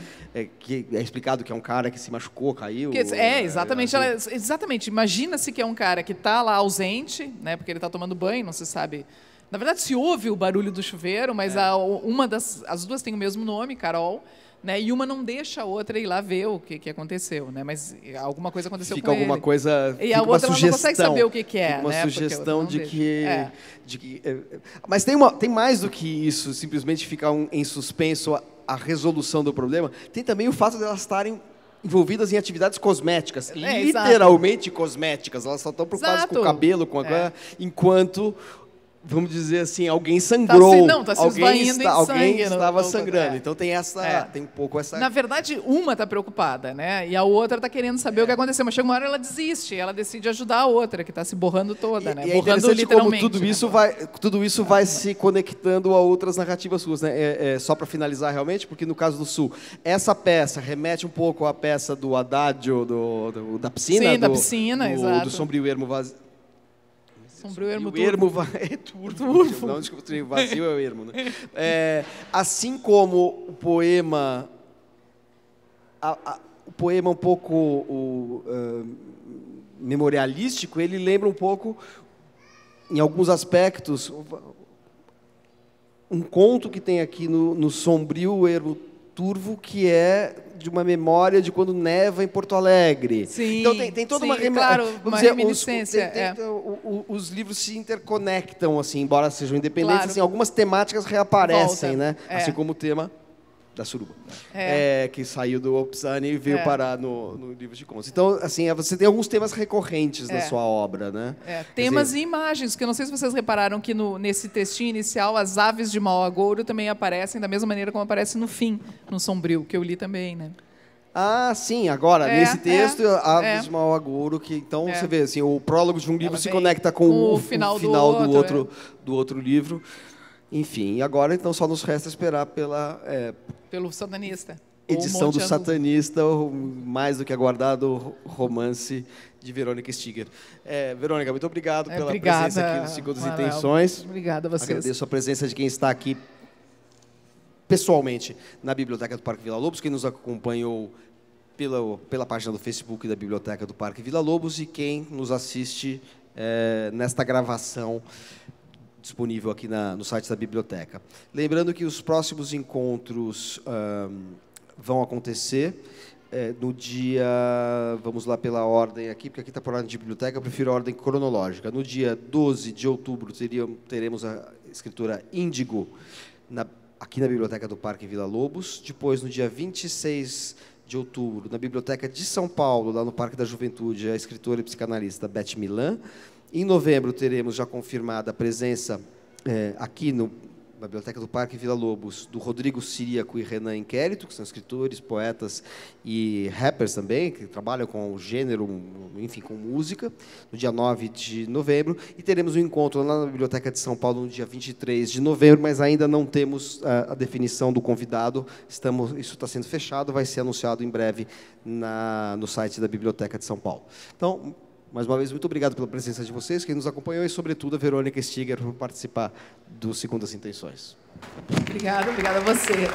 que é explicado que é um cara que se machucou, caiu. Que, é, exatamente. Ela, exatamente. Imagina-se que é um cara que está lá ausente, né? Porque ele está tomando banho, não se sabe na verdade, se ouve o barulho do chuveiro, mas é. a, uma das, as duas têm o mesmo nome, Carol. Né? E uma não deixa a outra ir lá ver o que, que aconteceu, né? Mas é, alguma coisa aconteceu fica com alguma coisa, e a outra sugestão, não consegue saber o que, que é, uma né? sugestão de que, é. de que, é, é, mas tem uma, tem mais do que isso, simplesmente ficar um, em suspenso a, a resolução do problema. Tem também o fato de elas estarem envolvidas em atividades cosméticas, é, literalmente exato. cosméticas. Elas só estão preocupadas exato. com o cabelo, com a... É. enquanto vamos dizer assim, alguém tá assim, sangrou. Tá se, não, tá se alguém está, Alguém estava sangrando. É. Então tem essa, é. tem um pouco essa. Na verdade, uma está preocupada, né? E a outra está querendo saber é. o que é. aconteceu. Mas chega uma hora ela desiste, ela decide ajudar a outra que está se borrando toda, e, né? E é borrando literalmente. Como tudo né? isso né? vai, tudo isso vai se conectando a outras narrativas suas, né? É, só para finalizar realmente, porque no caso do Sul, essa peça remete um pouco à peça do Adagio do, do da piscina, Sim, do, da piscina, do, exato. do sombrio ermo vazio sombrio, ermo, turvo. ermo va... é turvo. turvo. Não, desculpa, vazio é o ermo. Né? É, assim como o poema, a, a, o poema um pouco o, uh, memorialístico, ele lembra um pouco, em alguns aspectos, um conto que tem aqui no, no sombrio ermo turvo, que é de uma memória de quando neva em Porto Alegre. Sim, então tem, tem toda sim, uma, rem... claro, uma dizer, reminiscência. Os, tem, é. o, o, os livros se interconectam, assim, embora sejam independentes, claro. assim, algumas temáticas reaparecem, Volta. né? É. Assim como o tema da Suruba, né? é. É, que saiu do Opsani e veio é. parar no, no livro de contos. Então, assim, é, você tem alguns temas recorrentes na é. sua obra, né? É, temas dizer... e imagens, porque eu não sei se vocês repararam que no, nesse textinho inicial as aves de mau agouro também aparecem da mesma maneira como aparece no fim, no Sombrio, que eu li também, né? Ah, sim, agora, é, nesse texto, é, Aves é. de Mau Agouro, que então é. você vê assim, o prólogo de um livro Ela se conecta com o, o final, o final do, do outro, do outro livro. Enfim, agora então só nos resta esperar pela. É, Pelo satanista. Edição do satanista, o mais do que aguardado romance de Verônica Stiger. É, Verônica, muito obrigado é, pela obrigada, presença aqui no Segundo Manuel. Intenções. Obrigada a vocês. Agradeço a presença de quem está aqui pessoalmente na Biblioteca do Parque Vila Lobos, quem nos acompanhou pela, pela página do Facebook da Biblioteca do Parque Vila Lobos e quem nos assiste é, nesta gravação disponível aqui na, no site da biblioteca. Lembrando que os próximos encontros um, vão acontecer é, no dia. Vamos lá pela ordem aqui, porque aqui está por ordem de biblioteca, eu prefiro a ordem cronológica. No dia 12 de outubro teria, teremos a escritura Índigo na, aqui na biblioteca do Parque Vila Lobos. Depois, no dia 26 de de outubro, na Biblioteca de São Paulo, lá no Parque da Juventude, a escritora e psicanalista Beth Milan. Em novembro teremos já confirmada a presença é, aqui no na Biblioteca do Parque Vila Lobos, do Rodrigo Siríaco e Renan Inquérito, que são escritores, poetas e rappers também, que trabalham com o gênero, enfim, com música, no dia 9 de novembro. E teremos um encontro lá na Biblioteca de São Paulo no dia 23 de novembro, mas ainda não temos a, é, a definição do convidado. Estamos, isso está sendo fechado, vai ser anunciado em breve na, no site da Biblioteca de São Paulo. Então, mais uma vez, muito obrigado pela presença de vocês, quem nos acompanhou e, sobretudo, a Verônica Stiger por participar do as Intenções. Obrigada, obrigada a vocês.